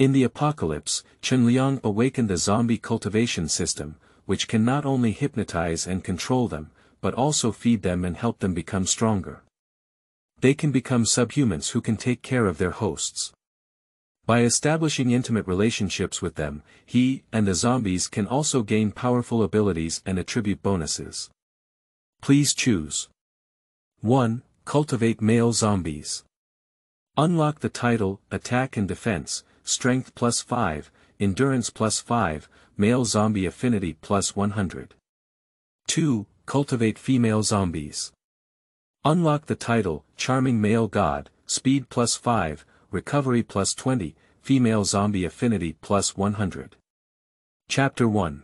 In the apocalypse, Chenliang awakened the zombie cultivation system, which can not only hypnotize and control them, but also feed them and help them become stronger. They can become subhumans who can take care of their hosts. By establishing intimate relationships with them, he and the zombies can also gain powerful abilities and attribute bonuses. Please choose. 1. Cultivate male zombies. Unlock the title, Attack and Defense, strength plus 5, endurance plus 5, male zombie affinity plus 100. 2. Cultivate female zombies. Unlock the title, Charming Male God, Speed plus 5, Recovery plus 20, Female Zombie Affinity plus 100. Chapter 1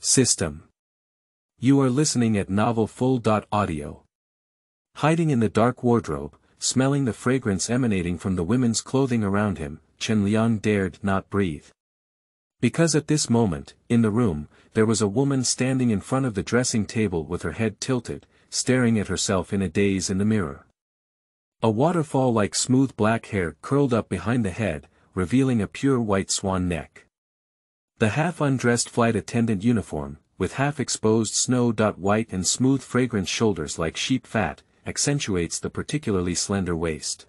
System You are listening at novelfull.audio. Hiding in the dark wardrobe, smelling the fragrance emanating from the women's clothing around him, Chen Liang dared not breathe. Because at this moment, in the room, there was a woman standing in front of the dressing table with her head tilted, staring at herself in a daze in the mirror. A waterfall-like smooth black hair curled up behind the head, revealing a pure white swan neck. The half-undressed flight attendant uniform, with half-exposed snow-white and smooth fragrant shoulders like sheep fat, accentuates the particularly slender waist.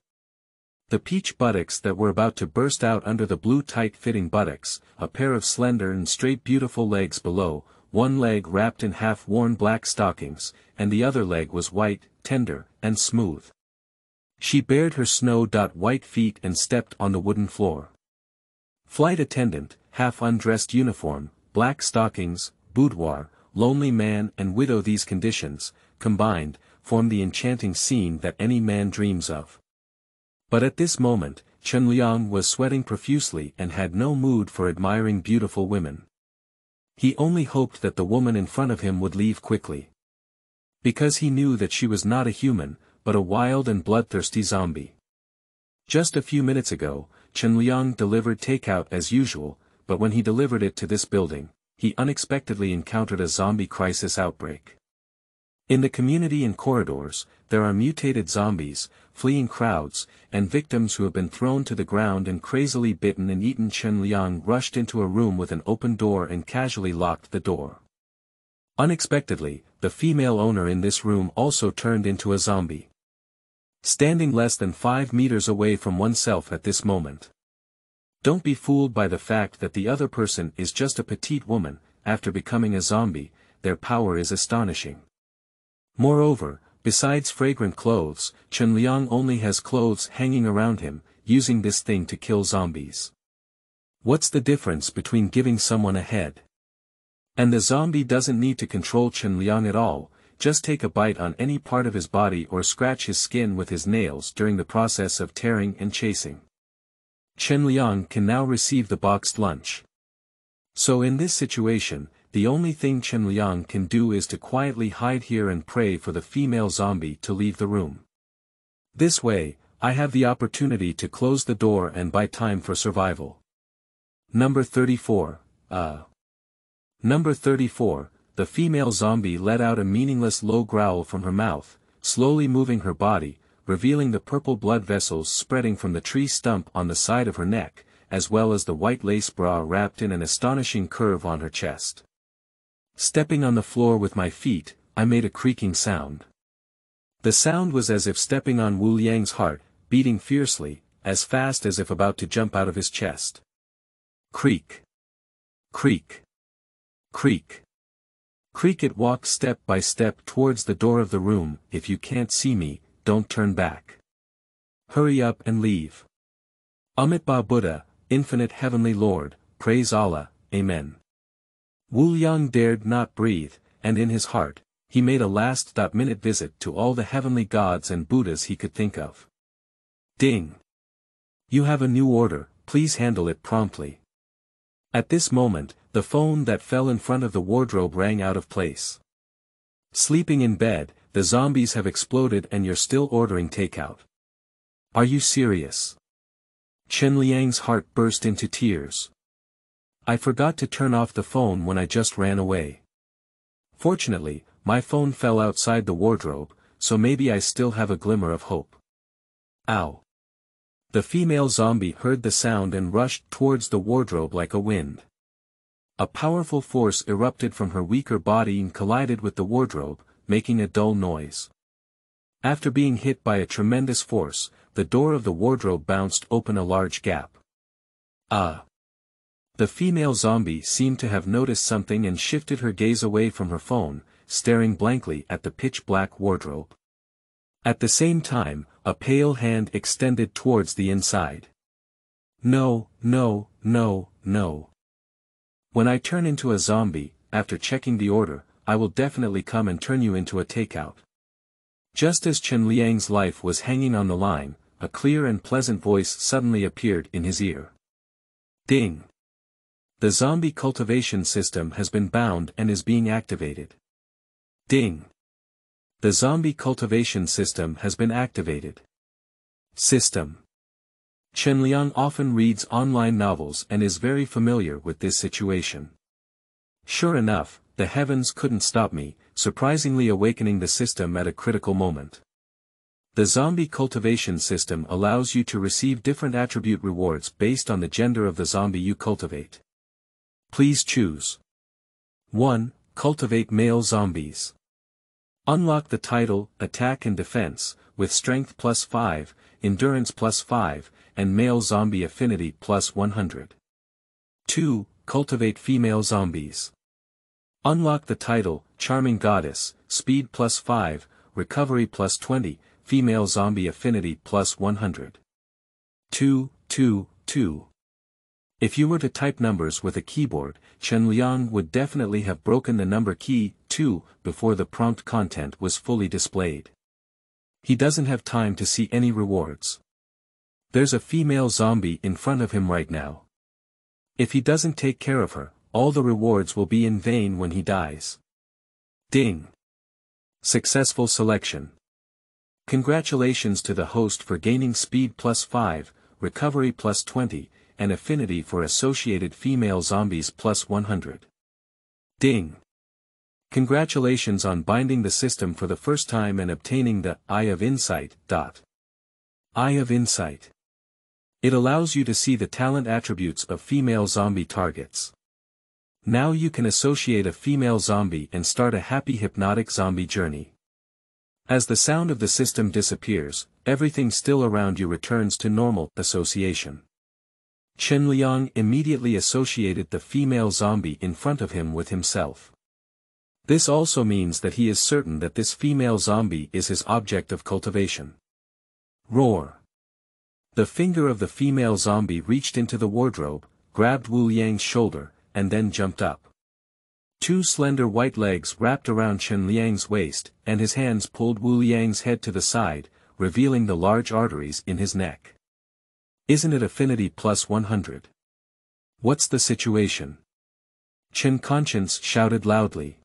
The peach buttocks that were about to burst out under the blue tight-fitting buttocks, a pair of slender and straight beautiful legs below, one leg wrapped in half-worn black stockings, and the other leg was white, tender, and smooth. She bared her snow-white feet and stepped on the wooden floor. Flight attendant, half-undressed uniform, black stockings, boudoir, lonely man and widow these conditions, combined, form the enchanting scene that any man dreams of. But at this moment, Chen Liang was sweating profusely and had no mood for admiring beautiful women. He only hoped that the woman in front of him would leave quickly. Because he knew that she was not a human, but a wild and bloodthirsty zombie. Just a few minutes ago, Chen Liang delivered takeout as usual, but when he delivered it to this building, he unexpectedly encountered a zombie crisis outbreak. In the community and corridors, there are mutated zombies, fleeing crowds, and victims who have been thrown to the ground and crazily bitten and eaten Chen Liang rushed into a room with an open door and casually locked the door. Unexpectedly, the female owner in this room also turned into a zombie. Standing less than five meters away from oneself at this moment. Don't be fooled by the fact that the other person is just a petite woman, after becoming a zombie, their power is astonishing. Moreover, besides fragrant clothes, Chen Liang only has clothes hanging around him, using this thing to kill zombies. What's the difference between giving someone a head? And the zombie doesn't need to control Chen Liang at all, just take a bite on any part of his body or scratch his skin with his nails during the process of tearing and chasing. Chen Liang can now receive the boxed lunch. So in this situation, the only thing Chen Liang can do is to quietly hide here and pray for the female zombie to leave the room. This way, I have the opportunity to close the door and buy time for survival. Number 34, uh. Number 34, the female zombie let out a meaningless low growl from her mouth, slowly moving her body, revealing the purple blood vessels spreading from the tree stump on the side of her neck, as well as the white lace bra wrapped in an astonishing curve on her chest. Stepping on the floor with my feet, I made a creaking sound. The sound was as if stepping on Wu Liang's heart, beating fiercely, as fast as if about to jump out of his chest. Creak. Creak. Creak. Creak it walked step by step towards the door of the room, if you can't see me, don't turn back. Hurry up and leave. Amitabha Buddha, Infinite Heavenly Lord, praise Allah, Amen. Wu Yang dared not breathe, and in his heart, he made a last-minute visit to all the heavenly gods and Buddhas he could think of. Ding! You have a new order, please handle it promptly. At this moment, the phone that fell in front of the wardrobe rang out of place. Sleeping in bed, the zombies have exploded and you're still ordering takeout. Are you serious? Chen Liang's heart burst into tears. I forgot to turn off the phone when I just ran away. Fortunately, my phone fell outside the wardrobe, so maybe I still have a glimmer of hope. Ow. The female zombie heard the sound and rushed towards the wardrobe like a wind. A powerful force erupted from her weaker body and collided with the wardrobe, making a dull noise. After being hit by a tremendous force, the door of the wardrobe bounced open a large gap. Ah! The female zombie seemed to have noticed something and shifted her gaze away from her phone, staring blankly at the pitch-black wardrobe. At the same time, a pale hand extended towards the inside. No, no, no, no. When I turn into a zombie, after checking the order, I will definitely come and turn you into a takeout. Just as Chen Liang's life was hanging on the line, a clear and pleasant voice suddenly appeared in his ear. Ding! The zombie cultivation system has been bound and is being activated. Ding! The zombie cultivation system has been activated. System Chenliang often reads online novels and is very familiar with this situation. Sure enough, the heavens couldn't stop me, surprisingly awakening the system at a critical moment. The zombie cultivation system allows you to receive different attribute rewards based on the gender of the zombie you cultivate. Please choose. 1. Cultivate male zombies. Unlock the title, Attack and Defense, with Strength plus 5, Endurance plus 5, and Male Zombie Affinity plus 100. 2. Cultivate female zombies. Unlock the title, Charming Goddess, Speed plus 5, Recovery plus 20, Female Zombie Affinity plus 100. 2, 2, 2, if you were to type numbers with a keyboard, Chen Liang would definitely have broken the number key, 2, before the prompt content was fully displayed. He doesn't have time to see any rewards. There's a female zombie in front of him right now. If he doesn't take care of her, all the rewards will be in vain when he dies. Ding! Successful selection. Congratulations to the host for gaining speed plus 5, recovery plus 20, and affinity for associated female zombies plus 100. Ding! Congratulations on binding the system for the first time and obtaining the Eye of Insight. Dot. Eye of Insight. It allows you to see the talent attributes of female zombie targets. Now you can associate a female zombie and start a happy hypnotic zombie journey. As the sound of the system disappears, everything still around you returns to normal association. Chen Liang immediately associated the female zombie in front of him with himself. This also means that he is certain that this female zombie is his object of cultivation. Roar. The finger of the female zombie reached into the wardrobe, grabbed Wu Liang's shoulder, and then jumped up. Two slender white legs wrapped around Chen Liang's waist, and his hands pulled Wu Liang's head to the side, revealing the large arteries in his neck. Isn't it affinity plus 100? What's the situation? Chen Conscience shouted loudly.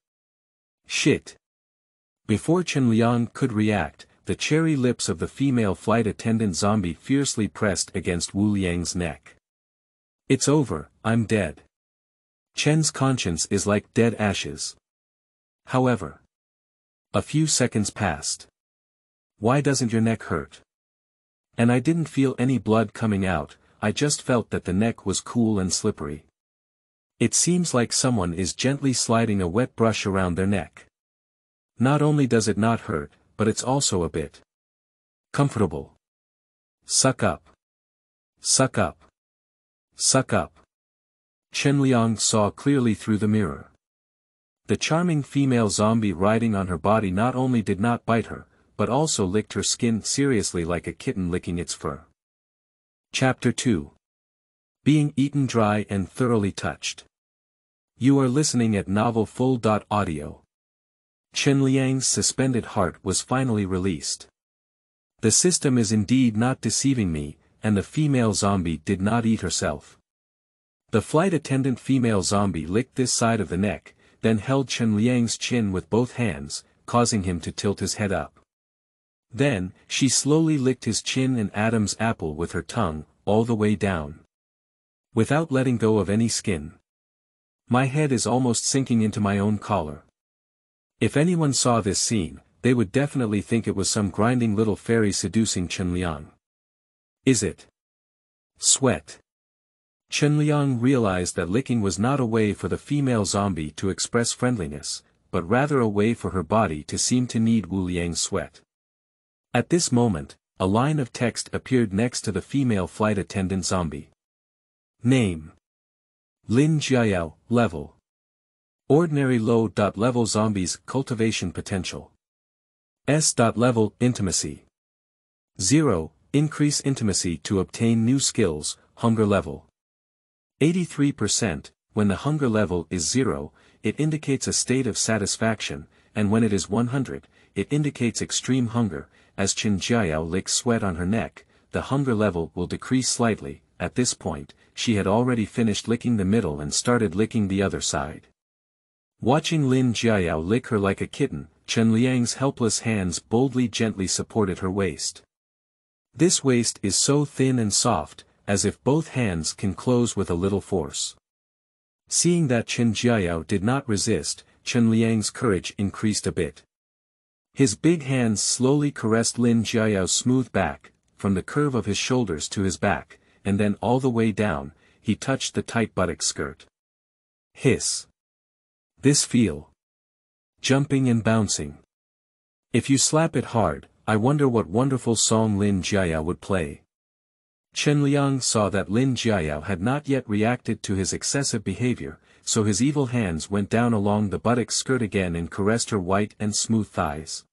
Shit. Before Chen Liang could react, the cherry lips of the female flight attendant zombie fiercely pressed against Wu Liang's neck. It's over, I'm dead. Chen's conscience is like dead ashes. However. A few seconds passed. Why doesn't your neck hurt? And I didn't feel any blood coming out, I just felt that the neck was cool and slippery. It seems like someone is gently sliding a wet brush around their neck. Not only does it not hurt, but it's also a bit comfortable. Suck up. Suck up. Suck up. Chen Liang saw clearly through the mirror. The charming female zombie riding on her body not only did not bite her, but also licked her skin seriously like a kitten licking its fur. Chapter 2 Being Eaten Dry and Thoroughly Touched You are listening at Novel Full. Audio. Chen Liang's suspended heart was finally released. The system is indeed not deceiving me, and the female zombie did not eat herself. The flight attendant female zombie licked this side of the neck, then held Chen Liang's chin with both hands, causing him to tilt his head up. Then, she slowly licked his chin and Adam's apple with her tongue, all the way down. Without letting go of any skin. My head is almost sinking into my own collar. If anyone saw this scene, they would definitely think it was some grinding little fairy seducing Chen Liang. Is it? Sweat. Chen Liang realized that licking was not a way for the female zombie to express friendliness, but rather a way for her body to seem to need Wu Liang's sweat. At this moment, a line of text appeared next to the female flight attendant zombie. Name. Lin Jiao, level. Ordinary low. Level zombies cultivation potential. S. Level intimacy. 0. Increase intimacy to obtain new skills, hunger level. 83%, when the hunger level is 0, it indicates a state of satisfaction, and when it is 100, it indicates extreme hunger, as Qin Jiao licks sweat on her neck, the hunger level will decrease slightly, at this point, she had already finished licking the middle and started licking the other side. Watching Lin Jiao lick her like a kitten, Chen Liang's helpless hands boldly gently supported her waist. This waist is so thin and soft, as if both hands can close with a little force. Seeing that Chen Jiao did not resist, Chen Liang's courage increased a bit. His big hands slowly caressed Lin Jiao's smooth back, from the curve of his shoulders to his back, and then all the way down, he touched the tight buttock skirt. Hiss. This feel. Jumping and bouncing. If you slap it hard, I wonder what wonderful song Lin Jiayao would play. Chen Liang saw that Lin Jiayao had not yet reacted to his excessive behavior, so his evil hands went down along the buttock skirt again and caressed her white and smooth thighs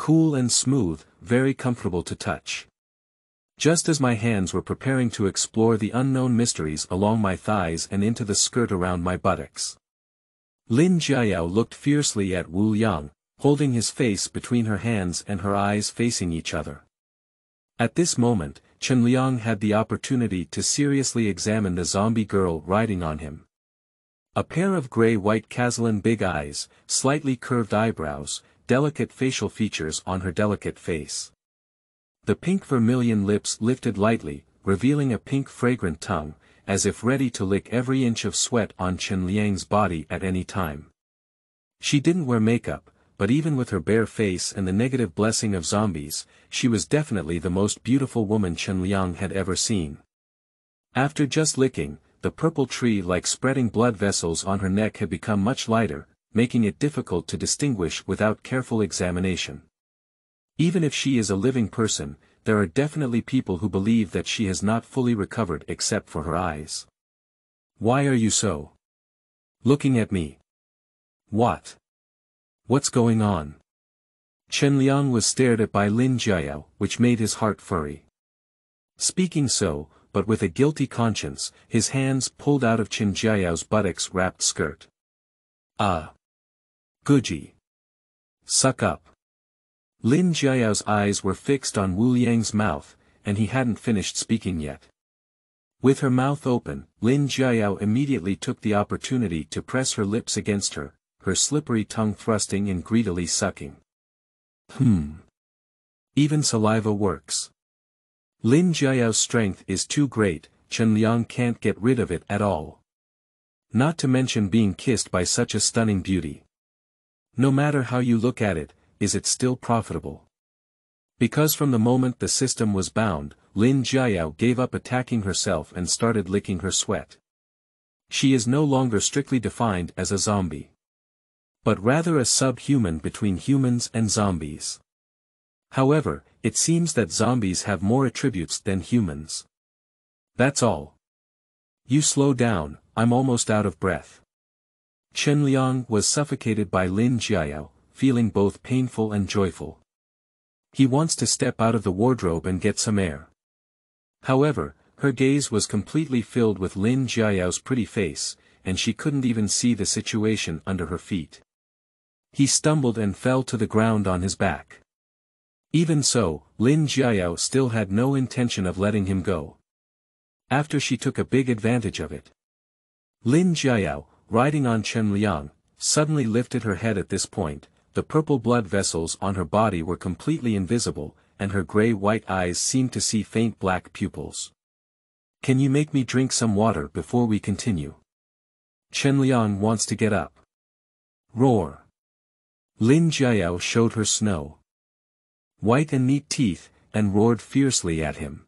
cool and smooth, very comfortable to touch. Just as my hands were preparing to explore the unknown mysteries along my thighs and into the skirt around my buttocks. Lin Jiayao looked fiercely at Wu Yang, holding his face between her hands and her eyes facing each other. At this moment, Chen Liang had the opportunity to seriously examine the zombie girl riding on him. A pair of gray-white Kazlan big eyes, slightly curved eyebrows, delicate facial features on her delicate face. The pink vermilion lips lifted lightly, revealing a pink fragrant tongue, as if ready to lick every inch of sweat on Chen Liang's body at any time. She didn't wear makeup, but even with her bare face and the negative blessing of zombies, she was definitely the most beautiful woman Chen Liang had ever seen. After just licking, the purple tree-like spreading blood vessels on her neck had become much lighter, making it difficult to distinguish without careful examination. Even if she is a living person, there are definitely people who believe that she has not fully recovered except for her eyes. Why are you so? Looking at me. What? What's going on? Chen Liang was stared at by Lin Jiao, which made his heart furry. Speaking so, but with a guilty conscience, his hands pulled out of Chen Jiao's buttocks-wrapped skirt. Ah! Guji. Suck up. Lin Jiao's eyes were fixed on Wu Yang's mouth, and he hadn't finished speaking yet. With her mouth open, Lin Jiao immediately took the opportunity to press her lips against her, her slippery tongue thrusting and greedily sucking. Hmm. Even saliva works. Lin Jiao's strength is too great, Chen Liang can't get rid of it at all. Not to mention being kissed by such a stunning beauty. No matter how you look at it, is it still profitable? Because from the moment the system was bound, Lin Jiao gave up attacking herself and started licking her sweat. She is no longer strictly defined as a zombie. But rather a subhuman between humans and zombies. However, it seems that zombies have more attributes than humans. That's all. You slow down, I'm almost out of breath. Chen Liang was suffocated by Lin Jiao, feeling both painful and joyful. He wants to step out of the wardrobe and get some air. However, her gaze was completely filled with Lin Jiao's pretty face, and she couldn't even see the situation under her feet. He stumbled and fell to the ground on his back. Even so, Lin Jiao still had no intention of letting him go. After she took a big advantage of it. Lin Jiao, riding on Chen Liang, suddenly lifted her head at this point, the purple blood vessels on her body were completely invisible, and her gray-white eyes seemed to see faint black pupils. Can you make me drink some water before we continue? Chen Liang wants to get up. Roar. Lin Jiao showed her snow. White and neat teeth, and roared fiercely at him.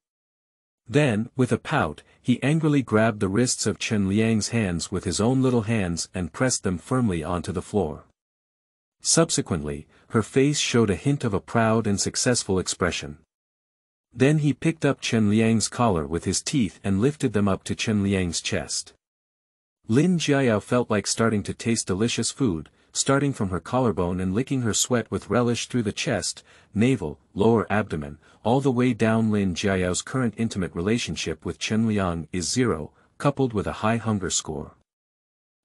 Then, with a pout, he angrily grabbed the wrists of Chen Liang's hands with his own little hands and pressed them firmly onto the floor. Subsequently, her face showed a hint of a proud and successful expression. Then he picked up Chen Liang's collar with his teeth and lifted them up to Chen Liang's chest. Lin Jiao felt like starting to taste delicious food, starting from her collarbone and licking her sweat with relish through the chest, navel, lower abdomen, all the way down Lin Jiao's current intimate relationship with Chen Liang is zero, coupled with a high hunger score.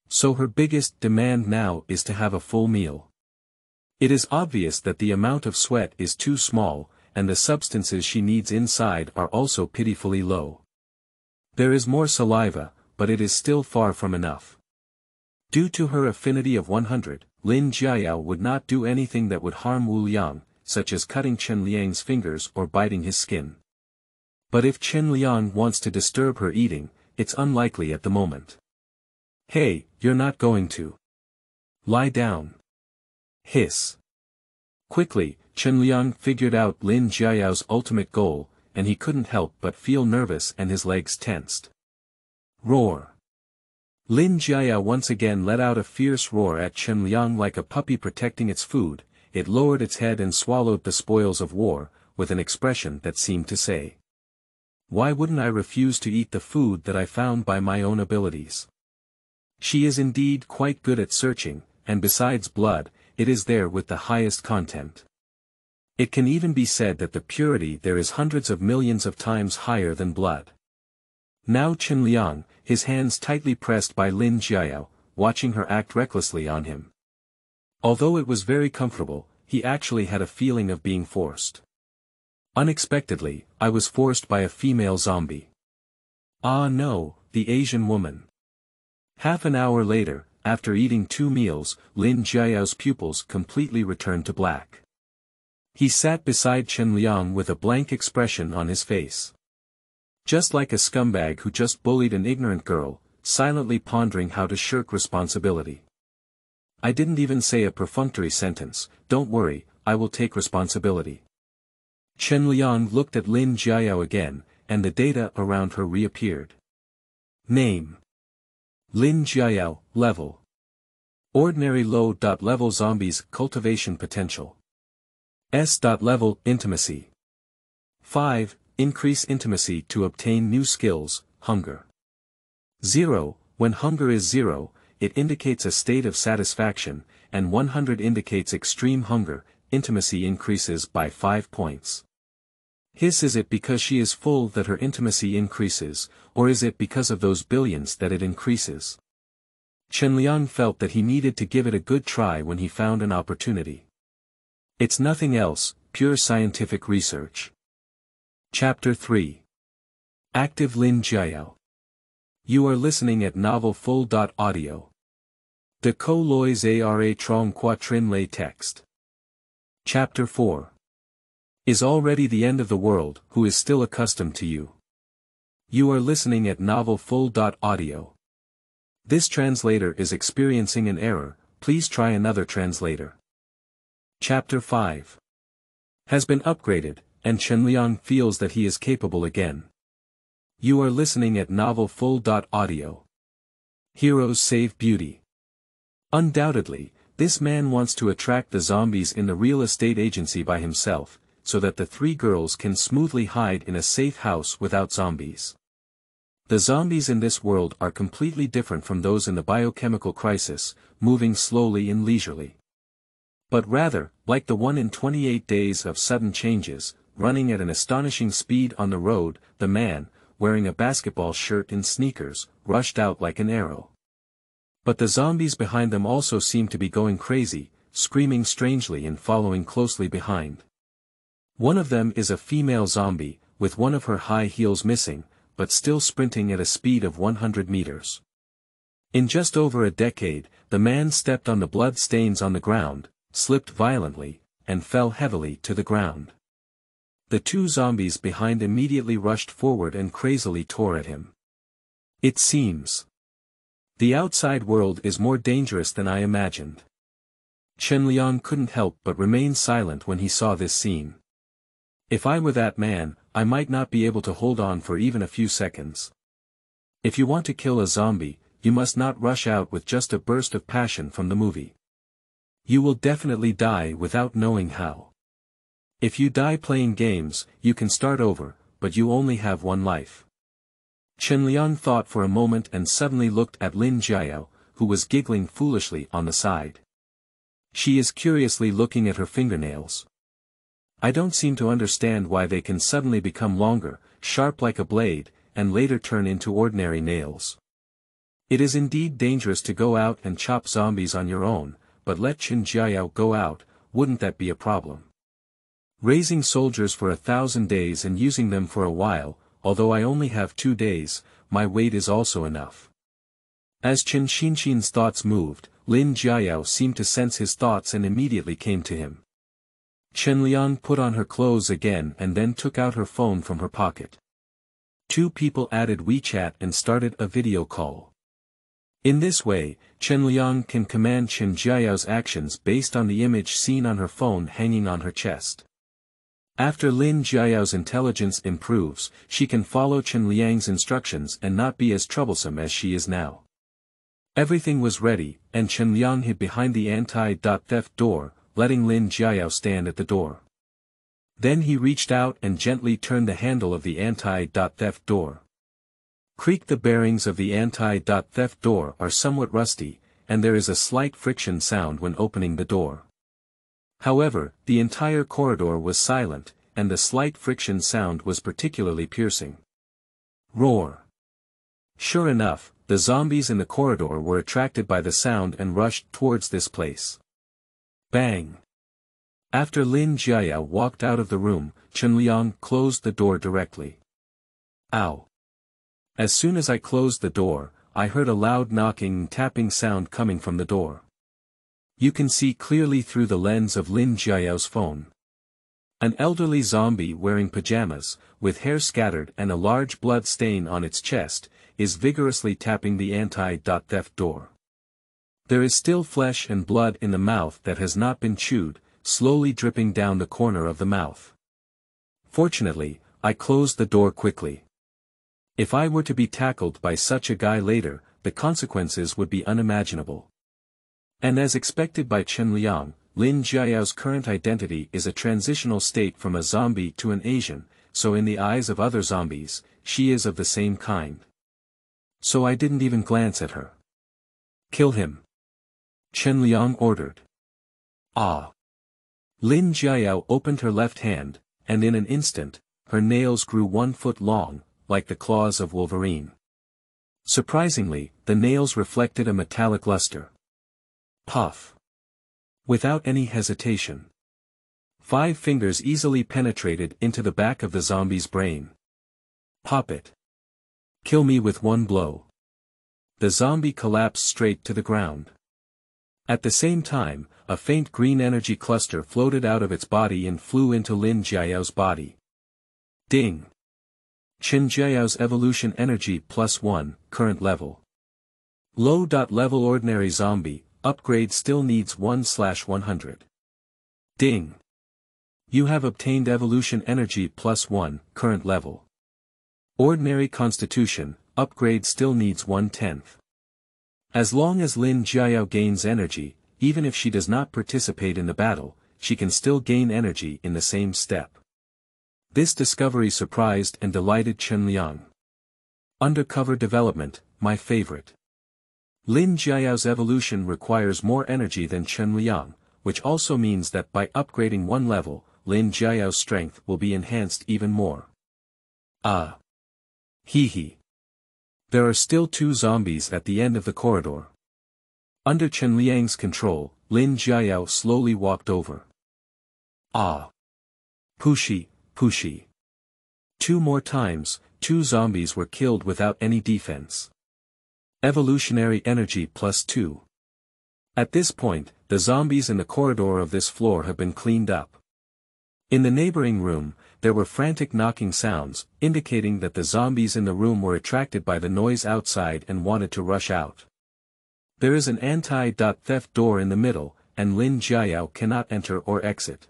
So her biggest demand now is to have a full meal. It is obvious that the amount of sweat is too small, and the substances she needs inside are also pitifully low. There is more saliva, but it is still far from enough. Due to her affinity of 100, Lin Jiayao would not do anything that would harm Wu Liang, such as cutting Chen Liang's fingers or biting his skin. But if Chen Liang wants to disturb her eating, it's unlikely at the moment. Hey, you're not going to. Lie down. Hiss. Quickly, Chen Liang figured out Lin Jiao's ultimate goal, and he couldn't help but feel nervous and his legs tensed. Roar. Lin Jia once again let out a fierce roar at Chen Liang like a puppy protecting its food, it lowered its head and swallowed the spoils of war, with an expression that seemed to say. Why wouldn't I refuse to eat the food that I found by my own abilities? She is indeed quite good at searching, and besides blood, it is there with the highest content. It can even be said that the purity there is hundreds of millions of times higher than blood. Now Qin Liang, his hands tightly pressed by Lin Jiao, watching her act recklessly on him. Although it was very comfortable, he actually had a feeling of being forced. Unexpectedly, I was forced by a female zombie. Ah no, the Asian woman. Half an hour later, after eating two meals, Lin Jiao's pupils completely returned to black. He sat beside Chen Liang with a blank expression on his face. Just like a scumbag who just bullied an ignorant girl, silently pondering how to shirk responsibility. I didn't even say a perfunctory sentence, don't worry, I will take responsibility. Chen Liang looked at Lin Jiayao again, and the data around her reappeared. Name. Lin Jiayao, Level. Ordinary low level zombies cultivation potential. S level intimacy. 5, increase intimacy to obtain new skills, hunger. 0. When hunger is 0, it indicates a state of satisfaction, and 100 indicates extreme hunger, intimacy increases by 5 points. His is it because she is full that her intimacy increases, or is it because of those billions that it increases? Chen Liang felt that he needed to give it a good try when he found an opportunity. It's nothing else, pure scientific research. Chapter 3 Active Lin Jiao You are listening at Novel Full Audio. De Ko Lois Ara Trong Quatrin Lay Text Chapter 4 Is already the end of the world, who is still accustomed to you. You are listening at Novel Full Audio. This translator is experiencing an error, please try another translator. Chapter 5 Has been upgraded, and Chen Liang feels that he is capable again. You are listening at novelfull.audio. Heroes save beauty. Undoubtedly, this man wants to attract the zombies in the real estate agency by himself, so that the three girls can smoothly hide in a safe house without zombies. The zombies in this world are completely different from those in the biochemical crisis, moving slowly and leisurely. But rather, like the one in 28 days of sudden changes, running at an astonishing speed on the road, the man, wearing a basketball shirt and sneakers, rushed out like an arrow. But the zombies behind them also seemed to be going crazy, screaming strangely and following closely behind. One of them is a female zombie, with one of her high heels missing, but still sprinting at a speed of 100 meters. In just over a decade, the man stepped on the blood stains on the ground, slipped violently, and fell heavily to the ground the two zombies behind immediately rushed forward and crazily tore at him. It seems. The outside world is more dangerous than I imagined. Chen Liang couldn't help but remain silent when he saw this scene. If I were that man, I might not be able to hold on for even a few seconds. If you want to kill a zombie, you must not rush out with just a burst of passion from the movie. You will definitely die without knowing how. If you die playing games, you can start over, but you only have one life. Chen Liang thought for a moment and suddenly looked at Lin Jiao, who was giggling foolishly on the side. She is curiously looking at her fingernails. I don't seem to understand why they can suddenly become longer, sharp like a blade, and later turn into ordinary nails. It is indeed dangerous to go out and chop zombies on your own, but let Chen Jiao go out, wouldn't that be a problem? Raising soldiers for a thousand days and using them for a while, although I only have two days, my weight is also enough. As Qin Xinxin's thoughts moved, Lin Jiayao seemed to sense his thoughts and immediately came to him. Chen Liang put on her clothes again and then took out her phone from her pocket. Two people added WeChat and started a video call. In this way, Chen Liang can command Chen Jiao's actions based on the image seen on her phone hanging on her chest. After Lin Jiao's intelligence improves, she can follow Chen Liang's instructions and not be as troublesome as she is now. Everything was ready, and Chen Liang hid behind the anti-theft door, letting Lin Jiao stand at the door. Then he reached out and gently turned the handle of the anti-theft door. Creak the bearings of the anti-theft door are somewhat rusty, and there is a slight friction sound when opening the door. However, the entire corridor was silent, and the slight friction sound was particularly piercing. Roar! Sure enough, the zombies in the corridor were attracted by the sound and rushed towards this place. Bang! After Lin Jiaya walked out of the room, Chen Liang closed the door directly. Ow! As soon as I closed the door, I heard a loud knocking and tapping sound coming from the door. You can see clearly through the lens of Lin Jiao's phone. An elderly zombie wearing pajamas, with hair scattered and a large blood stain on its chest, is vigorously tapping the anti-theft door. There is still flesh and blood in the mouth that has not been chewed, slowly dripping down the corner of the mouth. Fortunately, I closed the door quickly. If I were to be tackled by such a guy later, the consequences would be unimaginable. And as expected by Chen Liang, Lin Jiao's current identity is a transitional state from a zombie to an Asian, so in the eyes of other zombies, she is of the same kind. So I didn't even glance at her. Kill him. Chen Liang ordered. Ah. Lin Jiao opened her left hand, and in an instant, her nails grew one foot long, like the claws of Wolverine. Surprisingly, the nails reflected a metallic luster. Puff. Without any hesitation. Five fingers easily penetrated into the back of the zombie's brain. Pop it. Kill me with one blow. The zombie collapsed straight to the ground. At the same time, a faint green energy cluster floated out of its body and flew into Lin Jiao's body. Ding! Qin Jiao's evolution energy plus 1, current level. Low. Level Ordinary Zombie, upgrade still needs 1-100. slash Ding! You have obtained evolution energy plus 1, current level. Ordinary constitution, upgrade still needs 1 tenth. As long as Lin Jiao gains energy, even if she does not participate in the battle, she can still gain energy in the same step. This discovery surprised and delighted Chen Liang. Undercover development, my favorite. Lin Jiao's evolution requires more energy than Chen Liang, which also means that by upgrading one level, Lin Jiao's strength will be enhanced even more. Ah! Uh. Hee There are still two zombies at the end of the corridor. Under Chen Liang's control, Lin Jiao slowly walked over. Ah! Pushy, pushy. Two more times, two zombies were killed without any defense. Evolutionary energy plus 2. At this point, the zombies in the corridor of this floor have been cleaned up. In the neighboring room, there were frantic knocking sounds, indicating that the zombies in the room were attracted by the noise outside and wanted to rush out. There is an anti-theft door in the middle, and Lin Jiayao cannot enter or exit.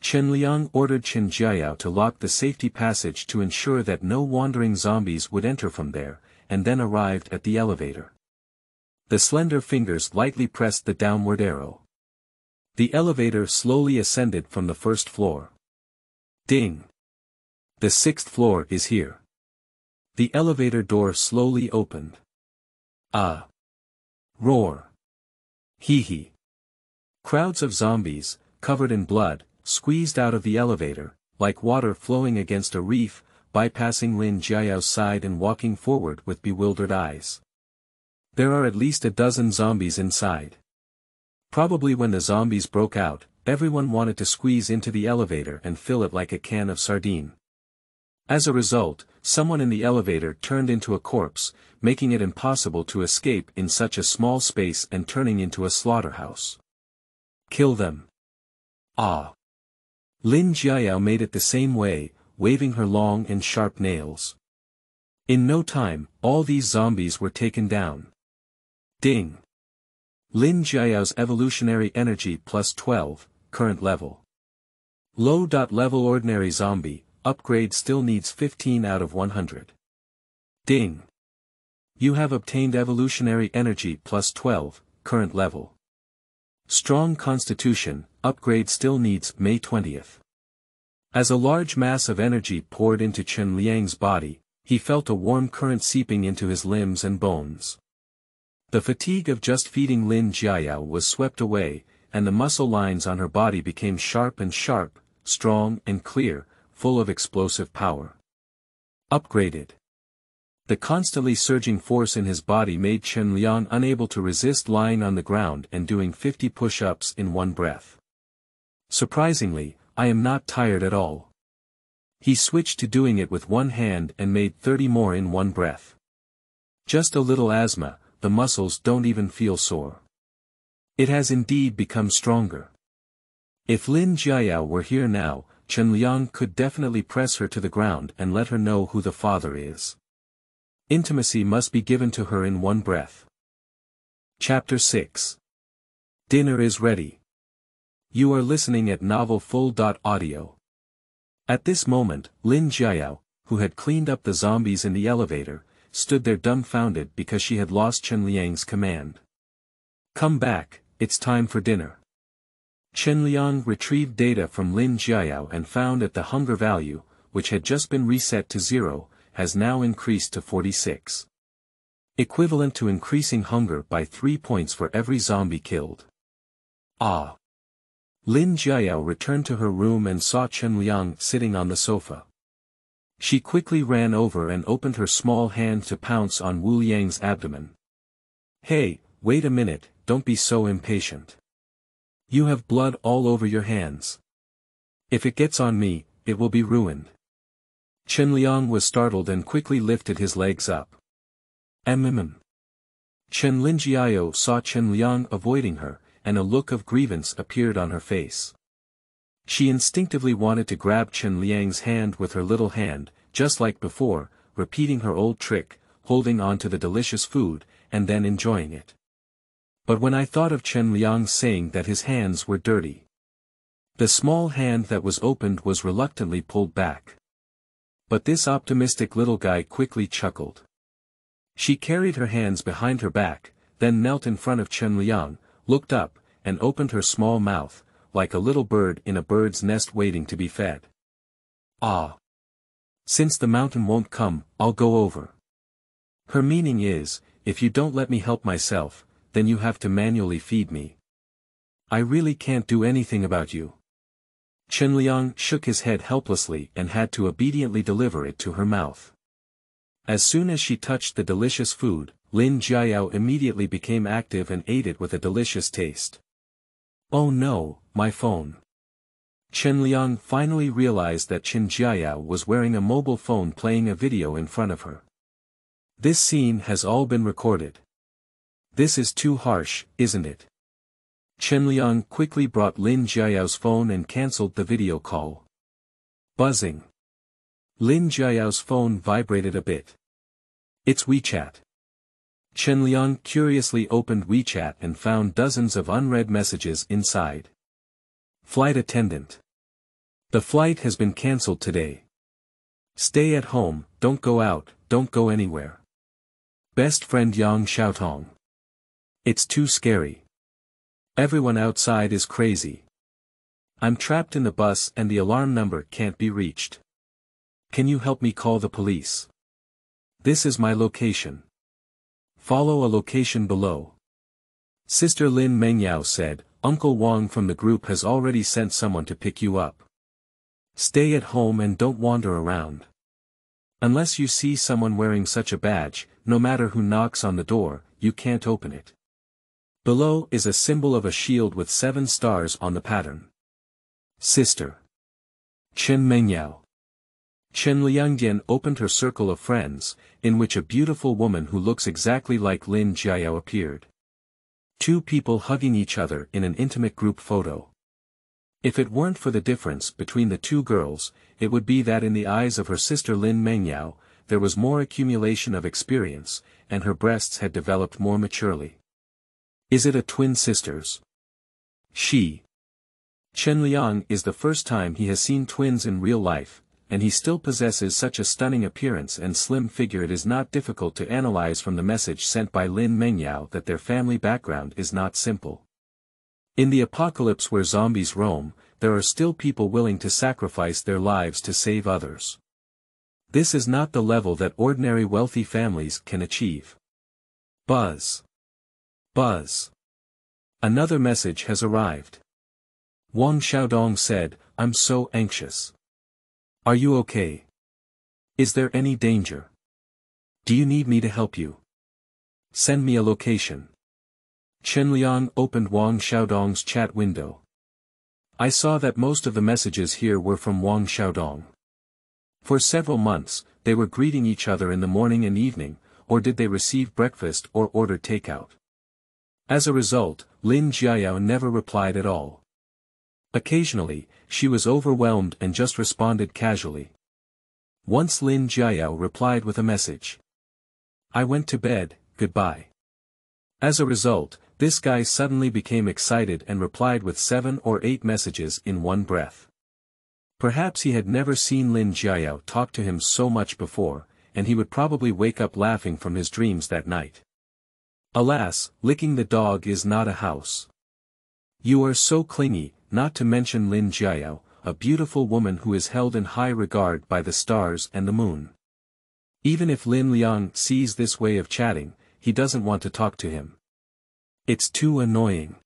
Chen Liang ordered Chen Jiayao to lock the safety passage to ensure that no wandering zombies would enter from there, and then arrived at the elevator. The slender fingers lightly pressed the downward arrow. The elevator slowly ascended from the first floor. Ding! The sixth floor is here. The elevator door slowly opened. Ah! Roar! Hee hee! Crowds of zombies, covered in blood, squeezed out of the elevator, like water flowing against a reef, bypassing Lin Jiao's side and walking forward with bewildered eyes. There are at least a dozen zombies inside. Probably when the zombies broke out, everyone wanted to squeeze into the elevator and fill it like a can of sardine. As a result, someone in the elevator turned into a corpse, making it impossible to escape in such a small space and turning into a slaughterhouse. Kill them. Ah. Lin Jiao made it the same way, waving her long and sharp nails. In no time, all these zombies were taken down. Ding! Lin Jiao's evolutionary energy plus 12, current level. Low level ordinary zombie, upgrade still needs 15 out of 100. Ding! You have obtained evolutionary energy plus 12, current level. Strong constitution, upgrade still needs May 20th. As a large mass of energy poured into Chen Liang's body, he felt a warm current seeping into his limbs and bones. The fatigue of just feeding Lin Jiayao was swept away, and the muscle lines on her body became sharp and sharp, strong and clear, full of explosive power. Upgraded. The constantly surging force in his body made Chen Liang unable to resist lying on the ground and doing 50 push-ups in one breath. Surprisingly, I am not tired at all. He switched to doing it with one hand and made 30 more in one breath. Just a little asthma, the muscles don't even feel sore. It has indeed become stronger. If Lin Jiayao were here now, Chen Liang could definitely press her to the ground and let her know who the father is. Intimacy must be given to her in one breath. Chapter 6 Dinner is ready. You are listening at NovelFull.audio. At this moment, Lin Jiao, who had cleaned up the zombies in the elevator, stood there dumbfounded because she had lost Chen Liang's command. Come back, it's time for dinner. Chen Liang retrieved data from Lin Jiao and found that the hunger value, which had just been reset to zero, has now increased to 46. Equivalent to increasing hunger by three points for every zombie killed. Ah! Lin Jiayao returned to her room and saw Chen Liang sitting on the sofa. She quickly ran over and opened her small hand to pounce on Wu Yang's abdomen. Hey, wait a minute, don't be so impatient. You have blood all over your hands. If it gets on me, it will be ruined. Chen Liang was startled and quickly lifted his legs up. Mmm. Chen Linjiao saw Chen Liang avoiding her, and a look of grievance appeared on her face. She instinctively wanted to grab Chen Liang's hand with her little hand, just like before, repeating her old trick, holding on to the delicious food, and then enjoying it. But when I thought of Chen Liang saying that his hands were dirty, the small hand that was opened was reluctantly pulled back. But this optimistic little guy quickly chuckled. She carried her hands behind her back, then knelt in front of Chen Liang, looked up, and opened her small mouth, like a little bird in a bird's nest waiting to be fed. Ah! Since the mountain won't come, I'll go over. Her meaning is, if you don't let me help myself, then you have to manually feed me. I really can't do anything about you. Chen Liang shook his head helplessly and had to obediently deliver it to her mouth. As soon as she touched the delicious food, Lin Jiao immediately became active and ate it with a delicious taste. Oh no, my phone. Chen Liang finally realized that Chen Jiao was wearing a mobile phone playing a video in front of her. This scene has all been recorded. This is too harsh, isn't it? Chen Liang quickly brought Lin Jiao's phone and cancelled the video call. Buzzing. Lin Jiao's phone vibrated a bit. It's WeChat. Chen Liang curiously opened WeChat and found dozens of unread messages inside. Flight attendant. The flight has been cancelled today. Stay at home, don't go out, don't go anywhere. Best friend Yang Xiaotong. It's too scary. Everyone outside is crazy. I'm trapped in the bus and the alarm number can't be reached. Can you help me call the police? This is my location. Follow a location below. Sister Lin Mengyao said, Uncle Wang from the group has already sent someone to pick you up. Stay at home and don't wander around. Unless you see someone wearing such a badge, no matter who knocks on the door, you can't open it. Below is a symbol of a shield with seven stars on the pattern. Sister. Chen Mengyao. Chen Liangdian opened her circle of friends, in which a beautiful woman who looks exactly like Lin Jiayao appeared. Two people hugging each other in an intimate group photo. If it weren't for the difference between the two girls, it would be that in the eyes of her sister Lin Mengyao, there was more accumulation of experience, and her breasts had developed more maturely. Is it a twin sisters? She. Chen Liang is the first time he has seen twins in real life, and he still possesses such a stunning appearance and slim figure it is not difficult to analyze from the message sent by Lin Mengyao that their family background is not simple. In the apocalypse where zombies roam, there are still people willing to sacrifice their lives to save others. This is not the level that ordinary wealthy families can achieve. Buzz. Buzz. Another message has arrived. Wang Xiaodong said, I'm so anxious. Are you okay? Is there any danger? Do you need me to help you? Send me a location. Chen Liang opened Wang Xiaodong's chat window. I saw that most of the messages here were from Wang Xiaodong. For several months, they were greeting each other in the morning and evening, or did they receive breakfast or order takeout. As a result, Lin Jiayao never replied at all. Occasionally, she was overwhelmed and just responded casually. Once Lin Jiayao replied with a message. I went to bed, goodbye. As a result, this guy suddenly became excited and replied with seven or eight messages in one breath. Perhaps he had never seen Lin Jiayao talk to him so much before, and he would probably wake up laughing from his dreams that night. Alas, licking the dog is not a house. You are so clingy, not to mention Lin Jiao, a beautiful woman who is held in high regard by the stars and the moon. Even if Lin Liang sees this way of chatting, he doesn't want to talk to him. It's too annoying.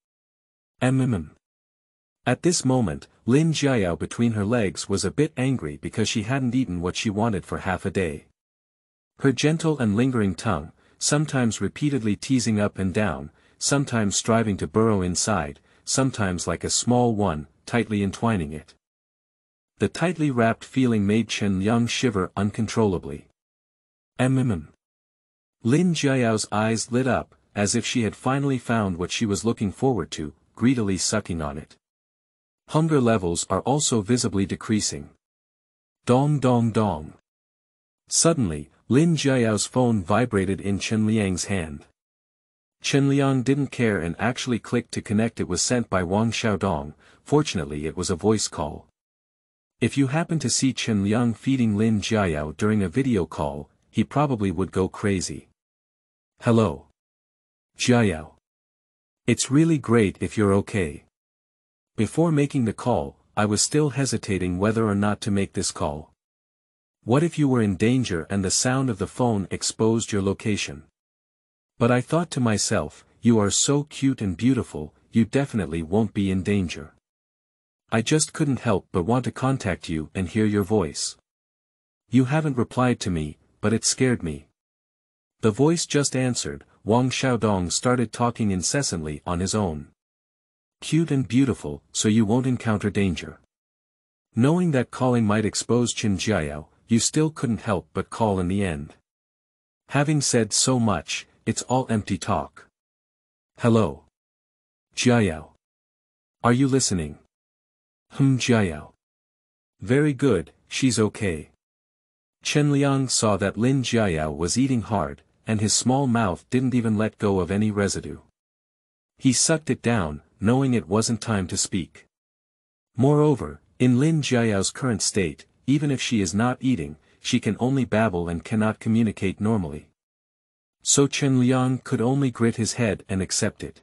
Mmm. At this moment, Lin Jiao between her legs was a bit angry because she hadn't eaten what she wanted for half a day. Her gentle and lingering tongue, sometimes repeatedly teasing up and down, sometimes striving to burrow inside, sometimes like a small one, tightly entwining it. The tightly wrapped feeling made Chen Yang shiver uncontrollably. Mmm. Lin Jiao's eyes lit up, as if she had finally found what she was looking forward to, greedily sucking on it. Hunger levels are also visibly decreasing. Dong dong dong. Suddenly, Lin Jiao's phone vibrated in Chen Liang's hand. Chen Liang didn't care and actually clicked to connect it was sent by Wang Xiaodong, fortunately it was a voice call. If you happen to see Chen Liang feeding Lin Jiayao during a video call, he probably would go crazy. Hello. Jiayao. It's really great if you're okay. Before making the call, I was still hesitating whether or not to make this call. What if you were in danger and the sound of the phone exposed your location? But I thought to myself, you are so cute and beautiful, you definitely won't be in danger. I just couldn't help but want to contact you and hear your voice. You haven't replied to me, but it scared me. The voice just answered, Wang Xiaodong started talking incessantly on his own. Cute and beautiful, so you won't encounter danger. Knowing that calling might expose Qin Jiao, you still couldn't help but call in the end. Having said so much, it's all empty talk. Hello. Jiao. Are you listening? Hmm Jiao. Very good, she's okay. Chen Liang saw that Lin Jiao was eating hard, and his small mouth didn't even let go of any residue. He sucked it down, knowing it wasn't time to speak. Moreover, in Lin Jiao's current state, even if she is not eating, she can only babble and cannot communicate normally. So Chen Liang could only grit his head and accept it.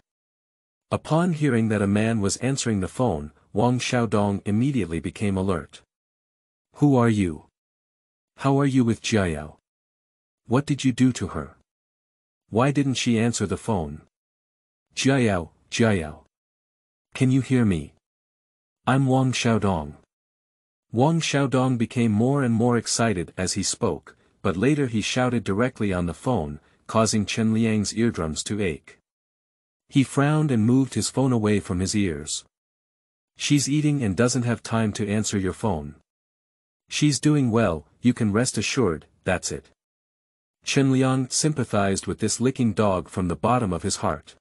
Upon hearing that a man was answering the phone, Wang Xiaodong immediately became alert. Who are you? How are you with Jiao? What did you do to her? Why didn't she answer the phone? Jiao, Jiao. Can you hear me? I'm Wang Xiaodong. Wang Xiaodong became more and more excited as he spoke, but later he shouted directly on the phone, causing Chen Liang's eardrums to ache. He frowned and moved his phone away from his ears. She's eating and doesn't have time to answer your phone. She's doing well, you can rest assured, that's it. Chen Liang sympathized with this licking dog from the bottom of his heart.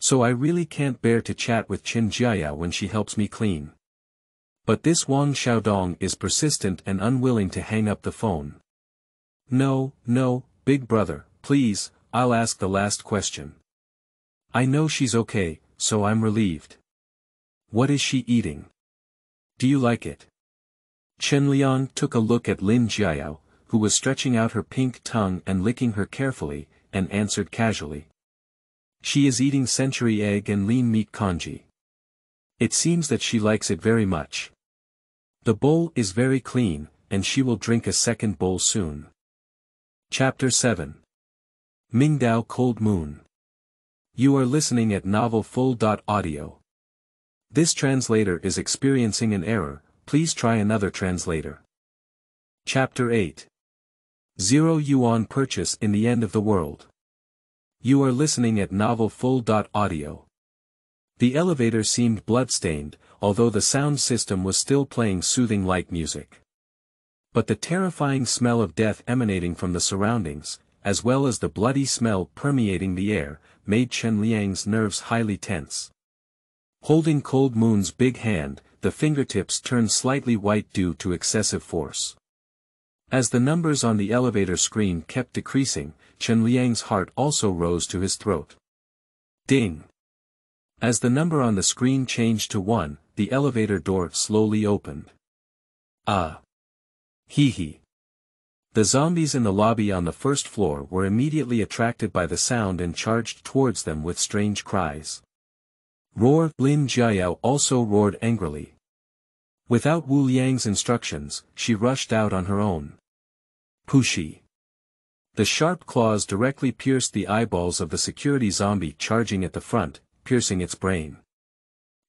So I really can't bear to chat with Chen Jiaya when she helps me clean. But this Wang Xiaodong is persistent and unwilling to hang up the phone. No, no, big brother, Please, I'll ask the last question. I know she's okay, so I'm relieved. What is she eating? Do you like it? Chen Liang took a look at Lin Jiao, who was stretching out her pink tongue and licking her carefully, and answered casually. She is eating century egg and lean meat congee. It seems that she likes it very much. The bowl is very clean, and she will drink a second bowl soon. Chapter 7 Mingdao Cold Moon. You are listening at novelfull.audio. This translator is experiencing an error, please try another translator. Chapter 8. Zero Yuan Purchase in the End of the World. You are listening at novelfull.audio. The elevator seemed bloodstained, although the sound system was still playing soothing light music. But the terrifying smell of death emanating from the surroundings, as well as the bloody smell permeating the air, made Chen Liang's nerves highly tense. Holding Cold Moon's big hand, the fingertips turned slightly white due to excessive force. As the numbers on the elevator screen kept decreasing, Chen Liang's heart also rose to his throat. Ding! As the number on the screen changed to one, the elevator door slowly opened. Ah! Hee hee! The zombies in the lobby on the first floor were immediately attracted by the sound and charged towards them with strange cries. Roar Lin Jiao also roared angrily. Without Wu Liang's instructions, she rushed out on her own. Pushi. The sharp claws directly pierced the eyeballs of the security zombie charging at the front, piercing its brain.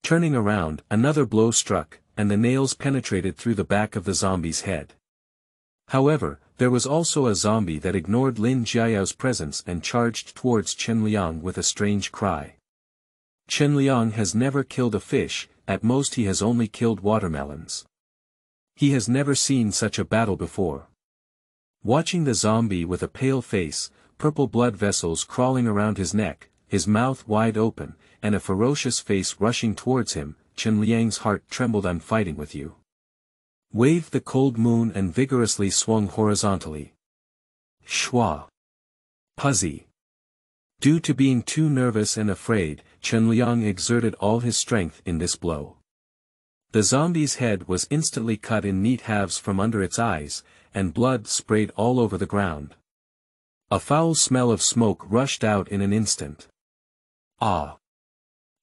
Turning around, another blow struck, and the nails penetrated through the back of the zombie's head. However, there was also a zombie that ignored Lin Jiao's presence and charged towards Chen Liang with a strange cry. Chen Liang has never killed a fish, at most he has only killed watermelons. He has never seen such a battle before. Watching the zombie with a pale face, purple blood vessels crawling around his neck, his mouth wide open, and a ferocious face rushing towards him, Chen Liang's heart trembled I'm fighting with you. Waved the cold moon and vigorously swung horizontally. Schwa. Puzzy. Due to being too nervous and afraid, Chen Liang exerted all his strength in this blow. The zombie's head was instantly cut in neat halves from under its eyes, and blood sprayed all over the ground. A foul smell of smoke rushed out in an instant. Ah!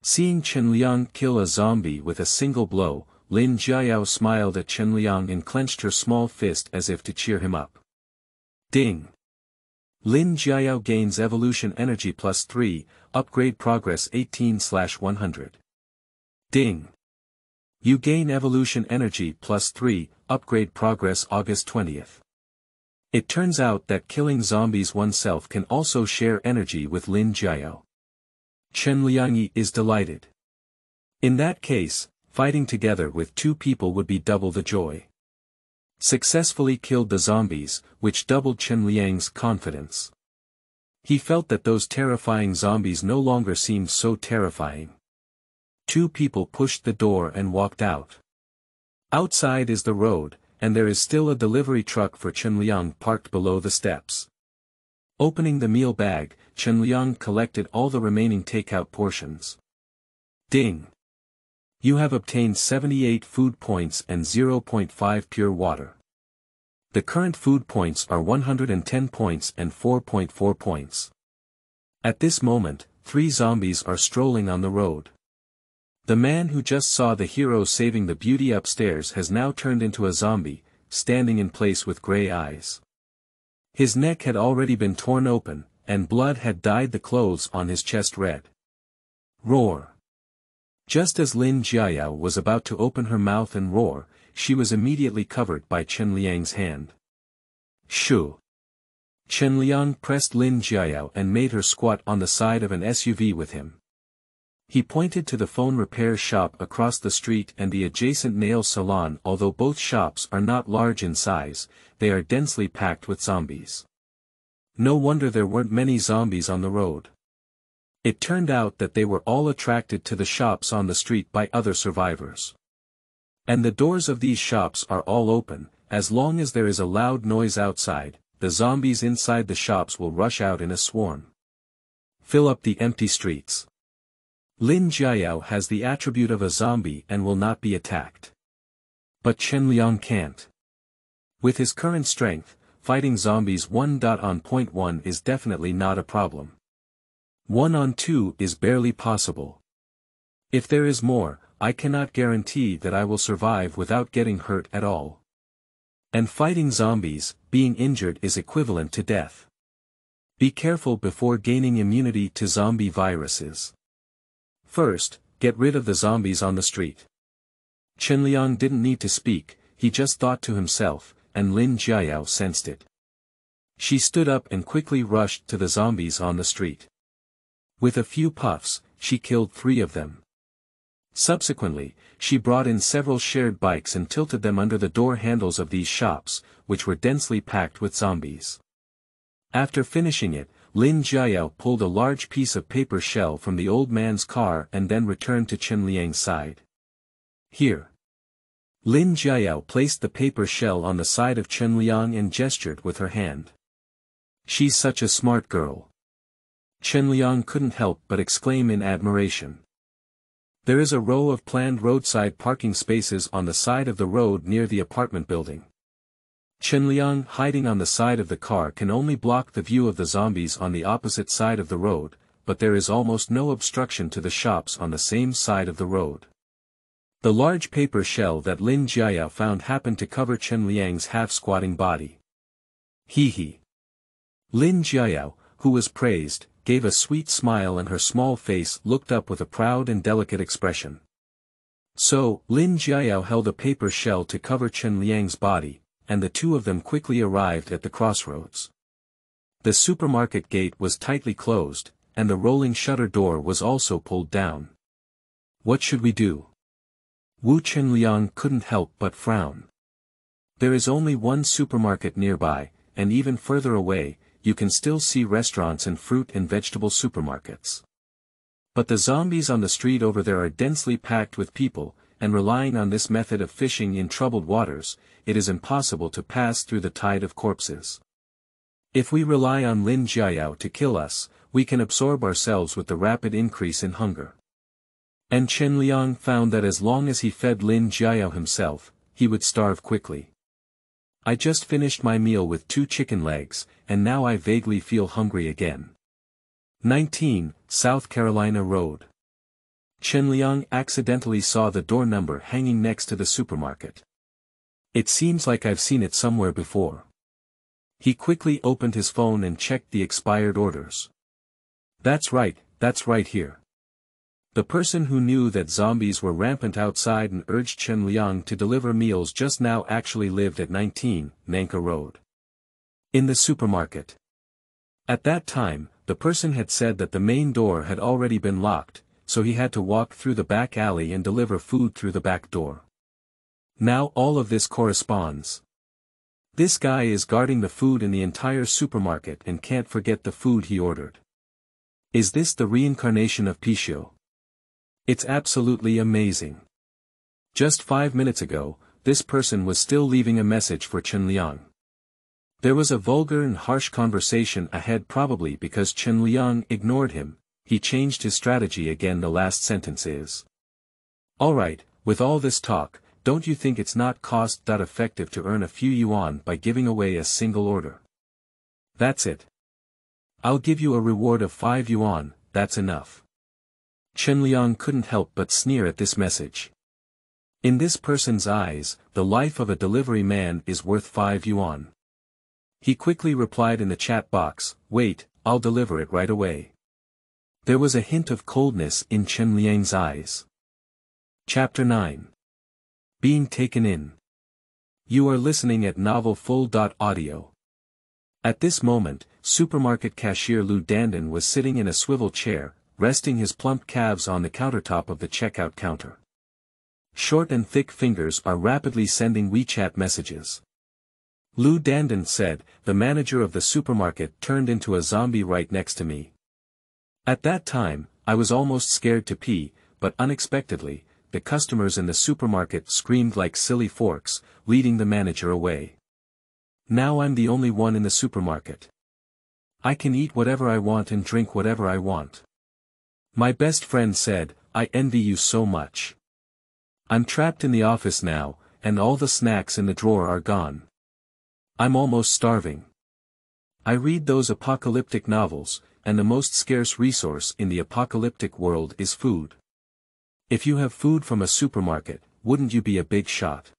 Seeing Chen Liang kill a zombie with a single blow, Lin Jiao smiled at Chen Liang and clenched her small fist as if to cheer him up. Ding! Lin Jiao gains evolution energy plus 3, upgrade progress 18-100. Ding! You gain evolution energy plus 3, upgrade progress August 20th. It turns out that killing zombies oneself can also share energy with Lin Jiao. Chen Liangyi is delighted. In that case, fighting together with two people would be double the joy. Successfully killed the zombies, which doubled Chen Liang's confidence. He felt that those terrifying zombies no longer seemed so terrifying. Two people pushed the door and walked out. Outside is the road, and there is still a delivery truck for Chen Liang parked below the steps. Opening the meal bag, Chen Liang collected all the remaining takeout portions. Ding! You have obtained 78 food points and 0.5 pure water. The current food points are 110 points and 4.4 points. At this moment, three zombies are strolling on the road. The man who just saw the hero saving the beauty upstairs has now turned into a zombie, standing in place with grey eyes. His neck had already been torn open, and blood had dyed the clothes on his chest red. Roar! Just as Lin Jiayao was about to open her mouth and roar, she was immediately covered by Chen Liang's hand. Shu, Chen Liang pressed Lin Jiayao and made her squat on the side of an SUV with him. He pointed to the phone repair shop across the street and the adjacent nail salon although both shops are not large in size, they are densely packed with zombies. No wonder there weren't many zombies on the road. It turned out that they were all attracted to the shops on the street by other survivors. And the doors of these shops are all open, as long as there is a loud noise outside, the zombies inside the shops will rush out in a swarm. Fill up the empty streets. Lin Jiao has the attribute of a zombie and will not be attacked. But Chen Liang can't. With his current strength, fighting zombies 1. On point 1 is definitely not a problem. One on two is barely possible. If there is more, I cannot guarantee that I will survive without getting hurt at all. And fighting zombies, being injured is equivalent to death. Be careful before gaining immunity to zombie viruses. First, get rid of the zombies on the street. Chen Liang didn't need to speak, he just thought to himself, and Lin Jiayao sensed it. She stood up and quickly rushed to the zombies on the street. With a few puffs, she killed three of them. Subsequently, she brought in several shared bikes and tilted them under the door handles of these shops, which were densely packed with zombies. After finishing it, Lin Jiao pulled a large piece of paper shell from the old man's car and then returned to Chen Liang's side. Here. Lin Jiao placed the paper shell on the side of Chen Liang and gestured with her hand. She's such a smart girl. Chen Liang couldn't help but exclaim in admiration. There is a row of planned roadside parking spaces on the side of the road near the apartment building. Chen Liang hiding on the side of the car can only block the view of the zombies on the opposite side of the road, but there is almost no obstruction to the shops on the same side of the road. The large paper shell that Lin Jiaya found happened to cover Chen Liang's half-squatting body. Hee hee. Lin Jiaya, who was praised, gave a sweet smile and her small face looked up with a proud and delicate expression. So, Lin Jiayao held a paper shell to cover Chen Liang's body, and the two of them quickly arrived at the crossroads. The supermarket gate was tightly closed, and the rolling shutter door was also pulled down. What should we do? Wu Chenliang couldn't help but frown. There is only one supermarket nearby, and even further away, you can still see restaurants and fruit and vegetable supermarkets. But the zombies on the street over there are densely packed with people, and relying on this method of fishing in troubled waters, it is impossible to pass through the tide of corpses. If we rely on Lin Jiayao to kill us, we can absorb ourselves with the rapid increase in hunger. And Chen Liang found that as long as he fed Lin Jiayao himself, he would starve quickly. I just finished my meal with two chicken legs, and now I vaguely feel hungry again. 19. South Carolina Road. Chen Liang accidentally saw the door number hanging next to the supermarket. It seems like I've seen it somewhere before. He quickly opened his phone and checked the expired orders. That's right, that's right here. The person who knew that zombies were rampant outside and urged Chen Liang to deliver meals just now actually lived at 19, Nanka Road. In the supermarket. At that time, the person had said that the main door had already been locked, so he had to walk through the back alley and deliver food through the back door. Now all of this corresponds. This guy is guarding the food in the entire supermarket and can't forget the food he ordered. Is this the reincarnation of Pishio? It's absolutely amazing. Just five minutes ago, this person was still leaving a message for Chen Liang. There was a vulgar and harsh conversation ahead probably because Chen Liang ignored him, he changed his strategy again the last sentence is. Alright, with all this talk, don't you think it's not cost that effective to earn a few yuan by giving away a single order? That's it. I'll give you a reward of 5 yuan, that's enough. Chen Liang couldn't help but sneer at this message. In this person's eyes, the life of a delivery man is worth 5 yuan. He quickly replied in the chat box, wait, I'll deliver it right away. There was a hint of coldness in Chen Liang's eyes. Chapter 9 Being Taken In You are listening at novelfull.audio. At this moment, supermarket cashier Lu Dandan was sitting in a swivel chair, resting his plump calves on the countertop of the checkout counter. Short and thick fingers are rapidly sending WeChat messages. Lou Dandon said, the manager of the supermarket turned into a zombie right next to me. At that time, I was almost scared to pee, but unexpectedly, the customers in the supermarket screamed like silly forks, leading the manager away. Now I'm the only one in the supermarket. I can eat whatever I want and drink whatever I want. My best friend said, I envy you so much. I'm trapped in the office now, and all the snacks in the drawer are gone. I'm almost starving. I read those apocalyptic novels, and the most scarce resource in the apocalyptic world is food. If you have food from a supermarket, wouldn't you be a big shot?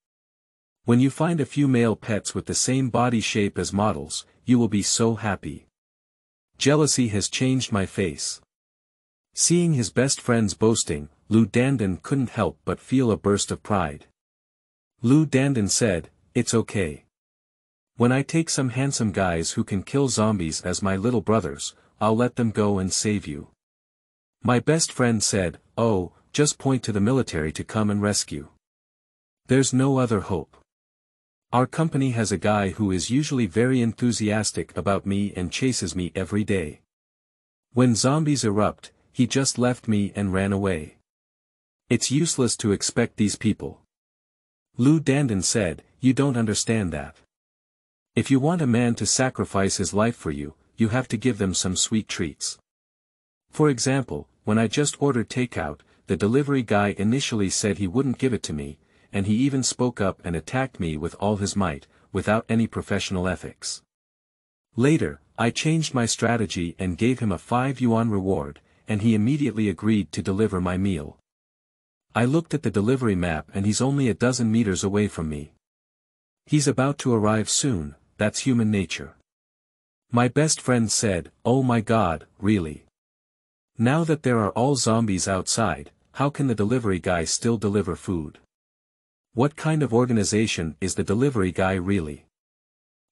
When you find a few male pets with the same body shape as models, you will be so happy. Jealousy has changed my face. Seeing his best friends boasting, Lu Dandon couldn't help but feel a burst of pride. Lu Dandon said, It's okay. When I take some handsome guys who can kill zombies as my little brothers, I'll let them go and save you. My best friend said, Oh, just point to the military to come and rescue. There's no other hope. Our company has a guy who is usually very enthusiastic about me and chases me every day. When zombies erupt, he just left me and ran away. It's useless to expect these people. Lou Dandon said, you don't understand that. If you want a man to sacrifice his life for you, you have to give them some sweet treats. For example, when I just ordered takeout, the delivery guy initially said he wouldn't give it to me, and he even spoke up and attacked me with all his might, without any professional ethics. Later, I changed my strategy and gave him a 5 yuan reward, and he immediately agreed to deliver my meal. I looked at the delivery map and he's only a dozen meters away from me. He's about to arrive soon, that's human nature. My best friend said, oh my god, really. Now that there are all zombies outside, how can the delivery guy still deliver food? What kind of organization is the delivery guy really?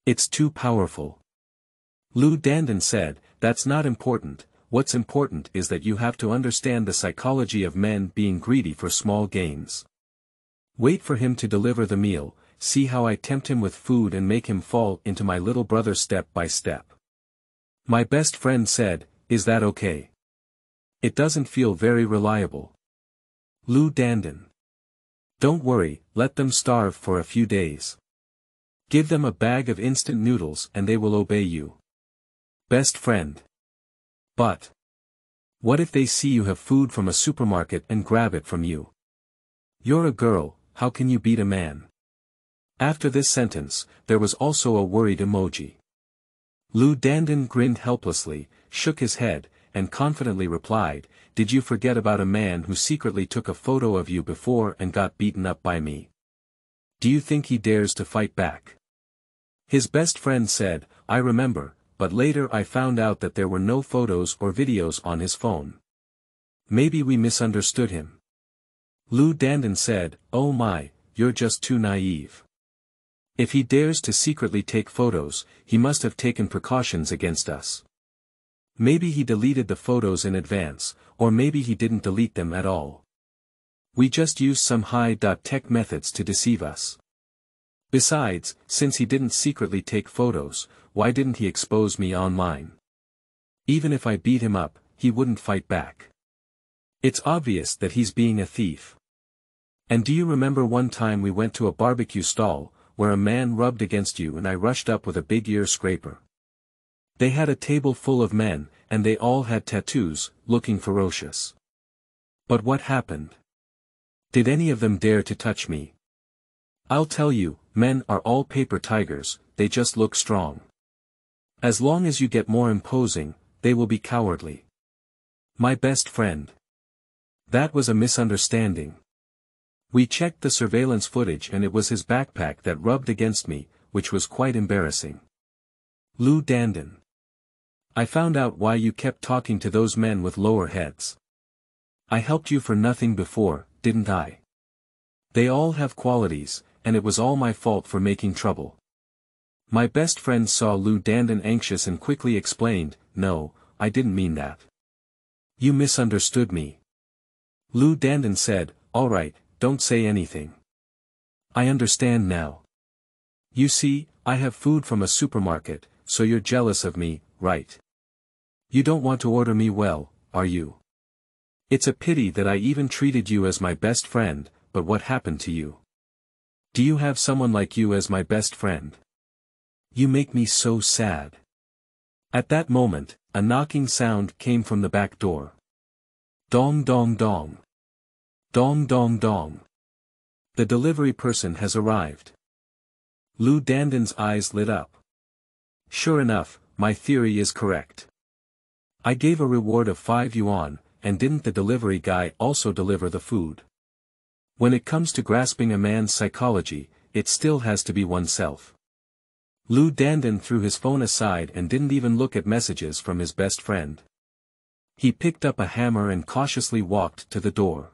It's too powerful. Lou Danden said, that's not important, what's important is that you have to understand the psychology of men being greedy for small gains. Wait for him to deliver the meal, see how I tempt him with food and make him fall into my little brother step by step. My best friend said, is that okay? It doesn't feel very reliable. Lou Danden. Don't worry, let them starve for a few days. Give them a bag of instant noodles and they will obey you. Best friend. But. What if they see you have food from a supermarket and grab it from you? You're a girl, how can you beat a man? After this sentence, there was also a worried emoji. Lou Dandon grinned helplessly, shook his head, and confidently replied, Did you forget about a man who secretly took a photo of you before and got beaten up by me? Do you think he dares to fight back? His best friend said, I remember, but later I found out that there were no photos or videos on his phone. Maybe we misunderstood him. Lou Danden said, oh my, you're just too naive. If he dares to secretly take photos, he must have taken precautions against us. Maybe he deleted the photos in advance, or maybe he didn't delete them at all. We just used some high-tech methods to deceive us. Besides, since he didn't secretly take photos, why didn't he expose me online? Even if I beat him up, he wouldn't fight back. It's obvious that he's being a thief. And do you remember one time we went to a barbecue stall, where a man rubbed against you and I rushed up with a big ear scraper? They had a table full of men, and they all had tattoos, looking ferocious. But what happened? Did any of them dare to touch me? I'll tell you, men are all paper tigers, they just look strong. As long as you get more imposing, they will be cowardly. My best friend. That was a misunderstanding. We checked the surveillance footage and it was his backpack that rubbed against me, which was quite embarrassing. Lou Dandon. I found out why you kept talking to those men with lower heads. I helped you for nothing before, didn't I? They all have qualities, and it was all my fault for making trouble. My best friend saw Lou Dandon anxious and quickly explained, no, I didn't mean that. You misunderstood me. Lou Dandon said, alright, don't say anything. I understand now. You see, I have food from a supermarket, so you're jealous of me, right? You don't want to order me well, are you? It's a pity that I even treated you as my best friend, but what happened to you? Do you have someone like you as my best friend? you make me so sad. At that moment, a knocking sound came from the back door. Dong dong dong. Dong dong dong. The delivery person has arrived. Lou Dandon's eyes lit up. Sure enough, my theory is correct. I gave a reward of 5 yuan, and didn't the delivery guy also deliver the food? When it comes to grasping a man's psychology, it still has to be oneself. Lou Dandan threw his phone aside and didn't even look at messages from his best friend. He picked up a hammer and cautiously walked to the door.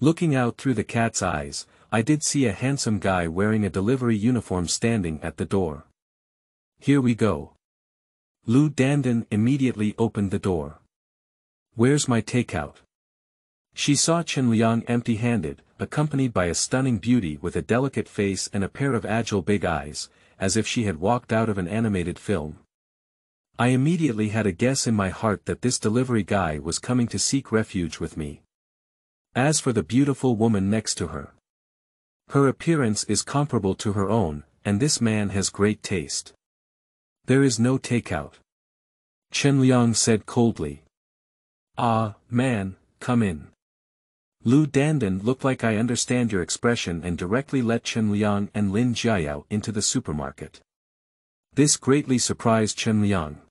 Looking out through the cat's eyes, I did see a handsome guy wearing a delivery uniform standing at the door. Here we go. Lou Dandan immediately opened the door. Where's my takeout? She saw Chen Liang empty-handed, accompanied by a stunning beauty with a delicate face and a pair of agile big eyes, as if she had walked out of an animated film. I immediately had a guess in my heart that this delivery guy was coming to seek refuge with me. As for the beautiful woman next to her. Her appearance is comparable to her own, and this man has great taste. There is no takeout. Chen Liang said coldly. Ah, man, come in. Lu Dandan looked like I understand your expression and directly let Chen Liang and Lin Jiayao into the supermarket. This greatly surprised Chen Liang.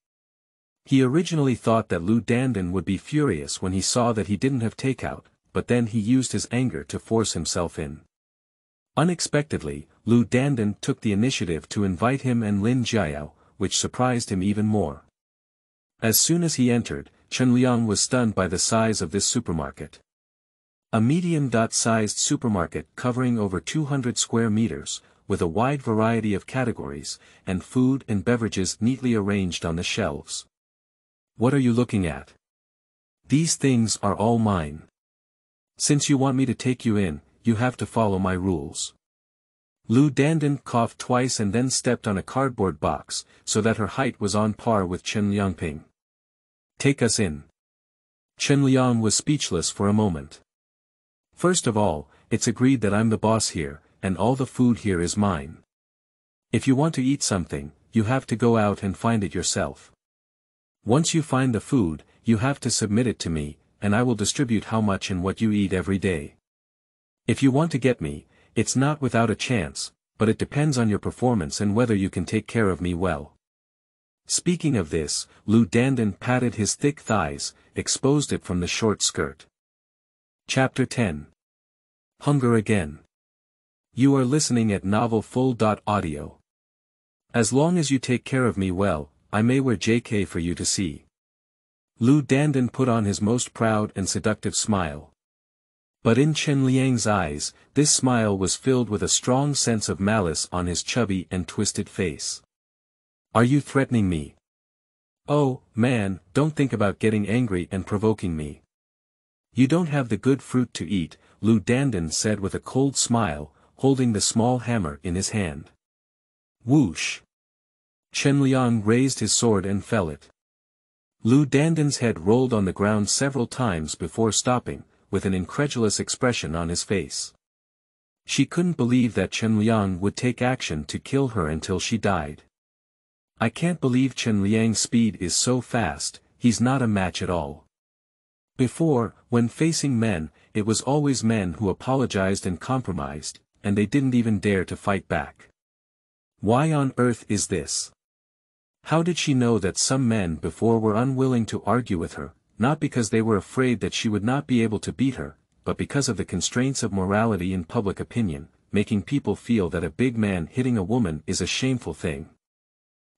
He originally thought that Lu Dandan would be furious when he saw that he didn't have takeout, but then he used his anger to force himself in. Unexpectedly, Lu Dandan took the initiative to invite him and Lin Jiao, which surprised him even more. As soon as he entered, Chen Liang was stunned by the size of this supermarket. A medium-sized supermarket covering over 200 square meters, with a wide variety of categories, and food and beverages neatly arranged on the shelves. What are you looking at? These things are all mine. Since you want me to take you in, you have to follow my rules. Lou Dandon coughed twice and then stepped on a cardboard box, so that her height was on par with Chen Liangping. Take us in. Chen Liang was speechless for a moment. First of all, it's agreed that I'm the boss here, and all the food here is mine. If you want to eat something, you have to go out and find it yourself. Once you find the food, you have to submit it to me, and I will distribute how much and what you eat every day. If you want to get me, it's not without a chance, but it depends on your performance and whether you can take care of me well. Speaking of this, Lou Dandan patted his thick thighs, exposed it from the short skirt. Chapter 10 Hunger Again You are listening at novelfull.audio. As long as you take care of me well, I may wear JK for you to see. Lu Dandan put on his most proud and seductive smile. But in Chen Liang's eyes, this smile was filled with a strong sense of malice on his chubby and twisted face. Are you threatening me? Oh, man, don't think about getting angry and provoking me. You don't have the good fruit to eat, Lou Dandan said with a cold smile, holding the small hammer in his hand. Whoosh! Chen Liang raised his sword and fell it. Lu Dandan's head rolled on the ground several times before stopping, with an incredulous expression on his face. She couldn't believe that Chen Liang would take action to kill her until she died. I can't believe Chen Liang's speed is so fast, he's not a match at all. Before, when facing men, it was always men who apologized and compromised, and they didn't even dare to fight back. Why on earth is this? How did she know that some men before were unwilling to argue with her, not because they were afraid that she would not be able to beat her, but because of the constraints of morality and public opinion, making people feel that a big man hitting a woman is a shameful thing.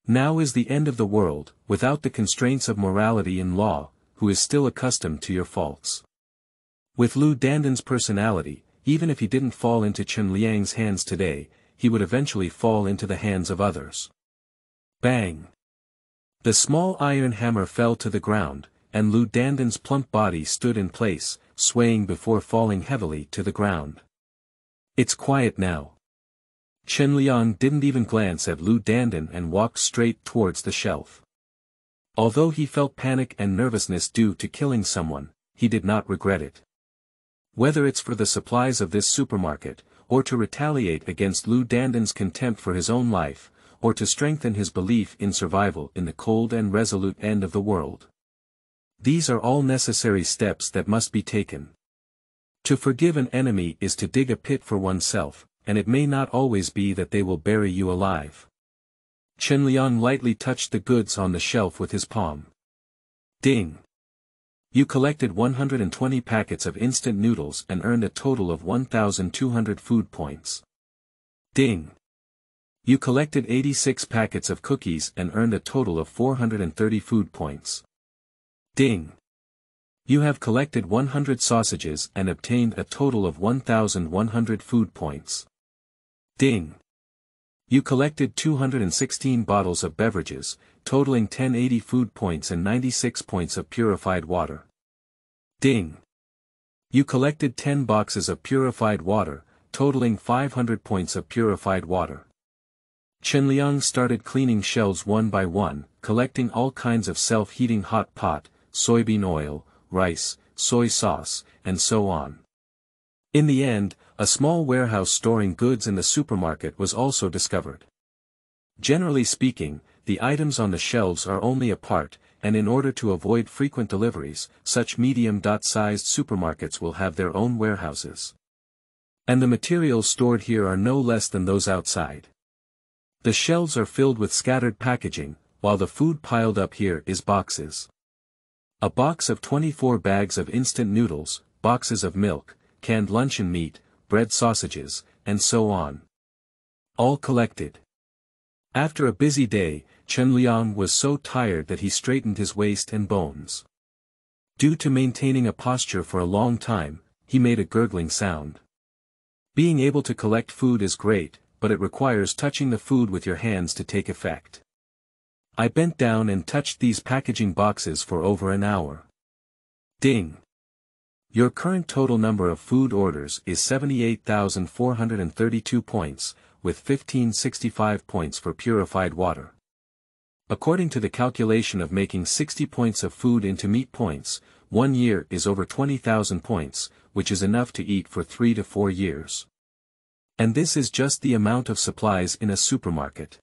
Now is the end of the world, without the constraints of morality and law, who is still accustomed to your faults. With Lu Dandan's personality, even if he didn't fall into Chen Liang's hands today, he would eventually fall into the hands of others. Bang! The small iron hammer fell to the ground, and Lu Dandan's plump body stood in place, swaying before falling heavily to the ground. It's quiet now. Chen Liang didn't even glance at Lu Dandan and walked straight towards the shelf. Although he felt panic and nervousness due to killing someone, he did not regret it. Whether it's for the supplies of this supermarket, or to retaliate against Lou Dandon's contempt for his own life, or to strengthen his belief in survival in the cold and resolute end of the world. These are all necessary steps that must be taken. To forgive an enemy is to dig a pit for oneself, and it may not always be that they will bury you alive. Chen Liang lightly touched the goods on the shelf with his palm. Ding! You collected 120 packets of instant noodles and earned a total of 1,200 food points. Ding! You collected 86 packets of cookies and earned a total of 430 food points. Ding! You have collected 100 sausages and obtained a total of 1,100 food points. Ding! You collected 216 bottles of beverages, totaling 1080 food points and 96 points of purified water. Ding! You collected 10 boxes of purified water, totaling 500 points of purified water. Liang started cleaning shelves one by one, collecting all kinds of self-heating hot pot, soybean oil, rice, soy sauce, and so on. In the end, a small warehouse storing goods in the supermarket was also discovered. Generally speaking, the items on the shelves are only a part, and in order to avoid frequent deliveries, such medium-sized supermarkets will have their own warehouses. And the materials stored here are no less than those outside. The shelves are filled with scattered packaging, while the food piled up here is boxes. A box of 24 bags of instant noodles, boxes of milk, canned luncheon meat, bread sausages, and so on. All collected. After a busy day, Chen Liang was so tired that he straightened his waist and bones. Due to maintaining a posture for a long time, he made a gurgling sound. Being able to collect food is great, but it requires touching the food with your hands to take effect. I bent down and touched these packaging boxes for over an hour. Ding! Your current total number of food orders is 78,432 points, with 1565 points for purified water. According to the calculation of making 60 points of food into meat points, one year is over 20,000 points, which is enough to eat for three to four years. And this is just the amount of supplies in a supermarket.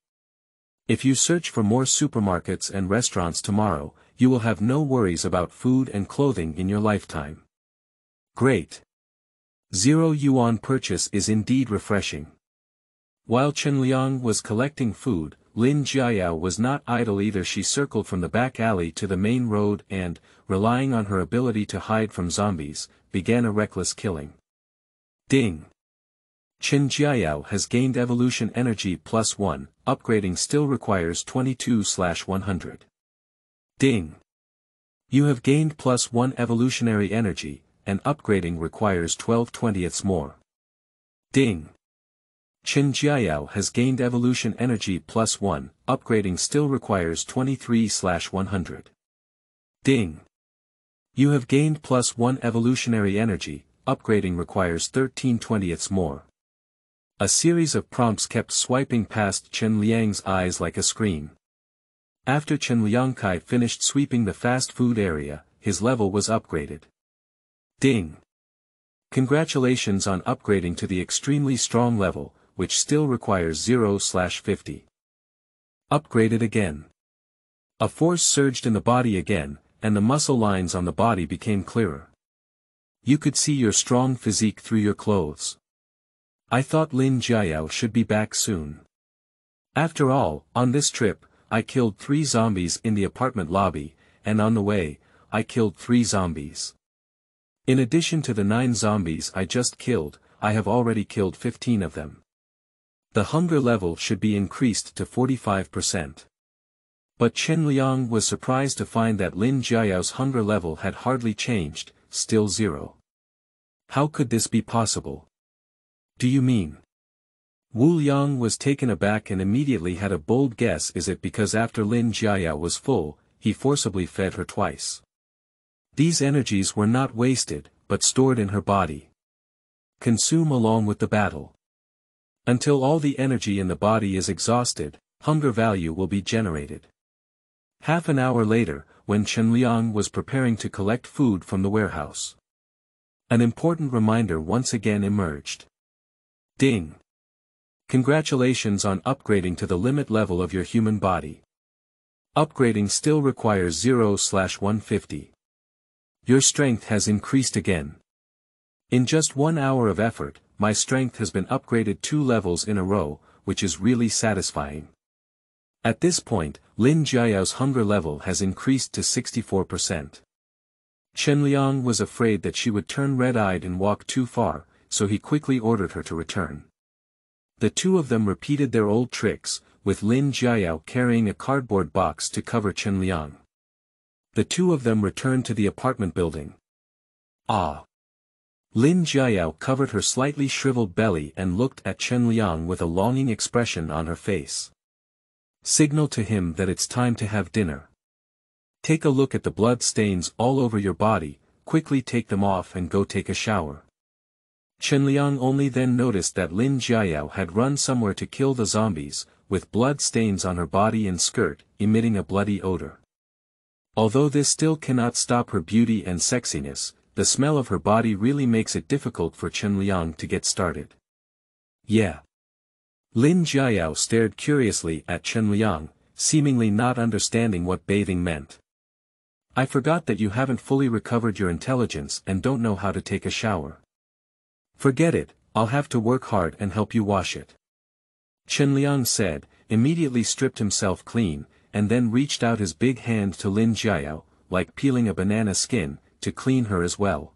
If you search for more supermarkets and restaurants tomorrow, you will have no worries about food and clothing in your lifetime. Great. Zero yuan purchase is indeed refreshing. While Chen Liang was collecting food, Lin Jiayao was not idle either she circled from the back alley to the main road and, relying on her ability to hide from zombies, began a reckless killing. Ding! Chen Jiayao has gained evolution energy plus 1, upgrading still requires 22-100. slash Ding! You have gained plus 1 evolutionary energy, and upgrading requires 12 twentieths more. Ding! Qin Jiayao has gained evolution energy plus 1, upgrading still requires 23 100. Ding! You have gained plus 1 evolutionary energy, upgrading requires 13 twentieths more. A series of prompts kept swiping past Chen Liang's eyes like a screen. After Chen Liangkai finished sweeping the fast food area, his level was upgraded. Ding! Congratulations on upgrading to the extremely strong level, which still requires 0-50. Upgraded again. A force surged in the body again, and the muscle lines on the body became clearer. You could see your strong physique through your clothes. I thought Lin Jiayao should be back soon. After all, on this trip, I killed three zombies in the apartment lobby, and on the way, I killed three zombies. In addition to the nine zombies I just killed, I have already killed 15 of them. The hunger level should be increased to 45%. But Chen Liang was surprised to find that Lin Jiao's hunger level had hardly changed, still zero. How could this be possible? Do you mean? Wu Liang was taken aback and immediately had a bold guess is it because after Lin Jiao was full, he forcibly fed her twice. These energies were not wasted, but stored in her body. Consume along with the battle. Until all the energy in the body is exhausted, hunger value will be generated. Half an hour later, when Chen Liang was preparing to collect food from the warehouse. An important reminder once again emerged. Ding! Congratulations on upgrading to the limit level of your human body. Upgrading still requires 0-150. Your strength has increased again. In just one hour of effort, my strength has been upgraded two levels in a row, which is really satisfying. At this point, Lin Jiao's hunger level has increased to 64%. Chen Liang was afraid that she would turn red-eyed and walk too far, so he quickly ordered her to return. The two of them repeated their old tricks, with Lin Jiao carrying a cardboard box to cover Chen Liang the two of them returned to the apartment building. Ah! Lin Jiayao covered her slightly shriveled belly and looked at Chen Liang with a longing expression on her face. Signal to him that it's time to have dinner. Take a look at the blood stains all over your body, quickly take them off and go take a shower. Chen Liang only then noticed that Lin Jiayao had run somewhere to kill the zombies, with blood stains on her body and skirt, emitting a bloody odor. Although this still cannot stop her beauty and sexiness, the smell of her body really makes it difficult for Chen Liang to get started. Yeah. Lin Jiayao stared curiously at Chen Liang, seemingly not understanding what bathing meant. I forgot that you haven't fully recovered your intelligence and don't know how to take a shower. Forget it, I'll have to work hard and help you wash it. Chen Liang said, immediately stripped himself clean, and then reached out his big hand to Lin Jiao, like peeling a banana skin, to clean her as well.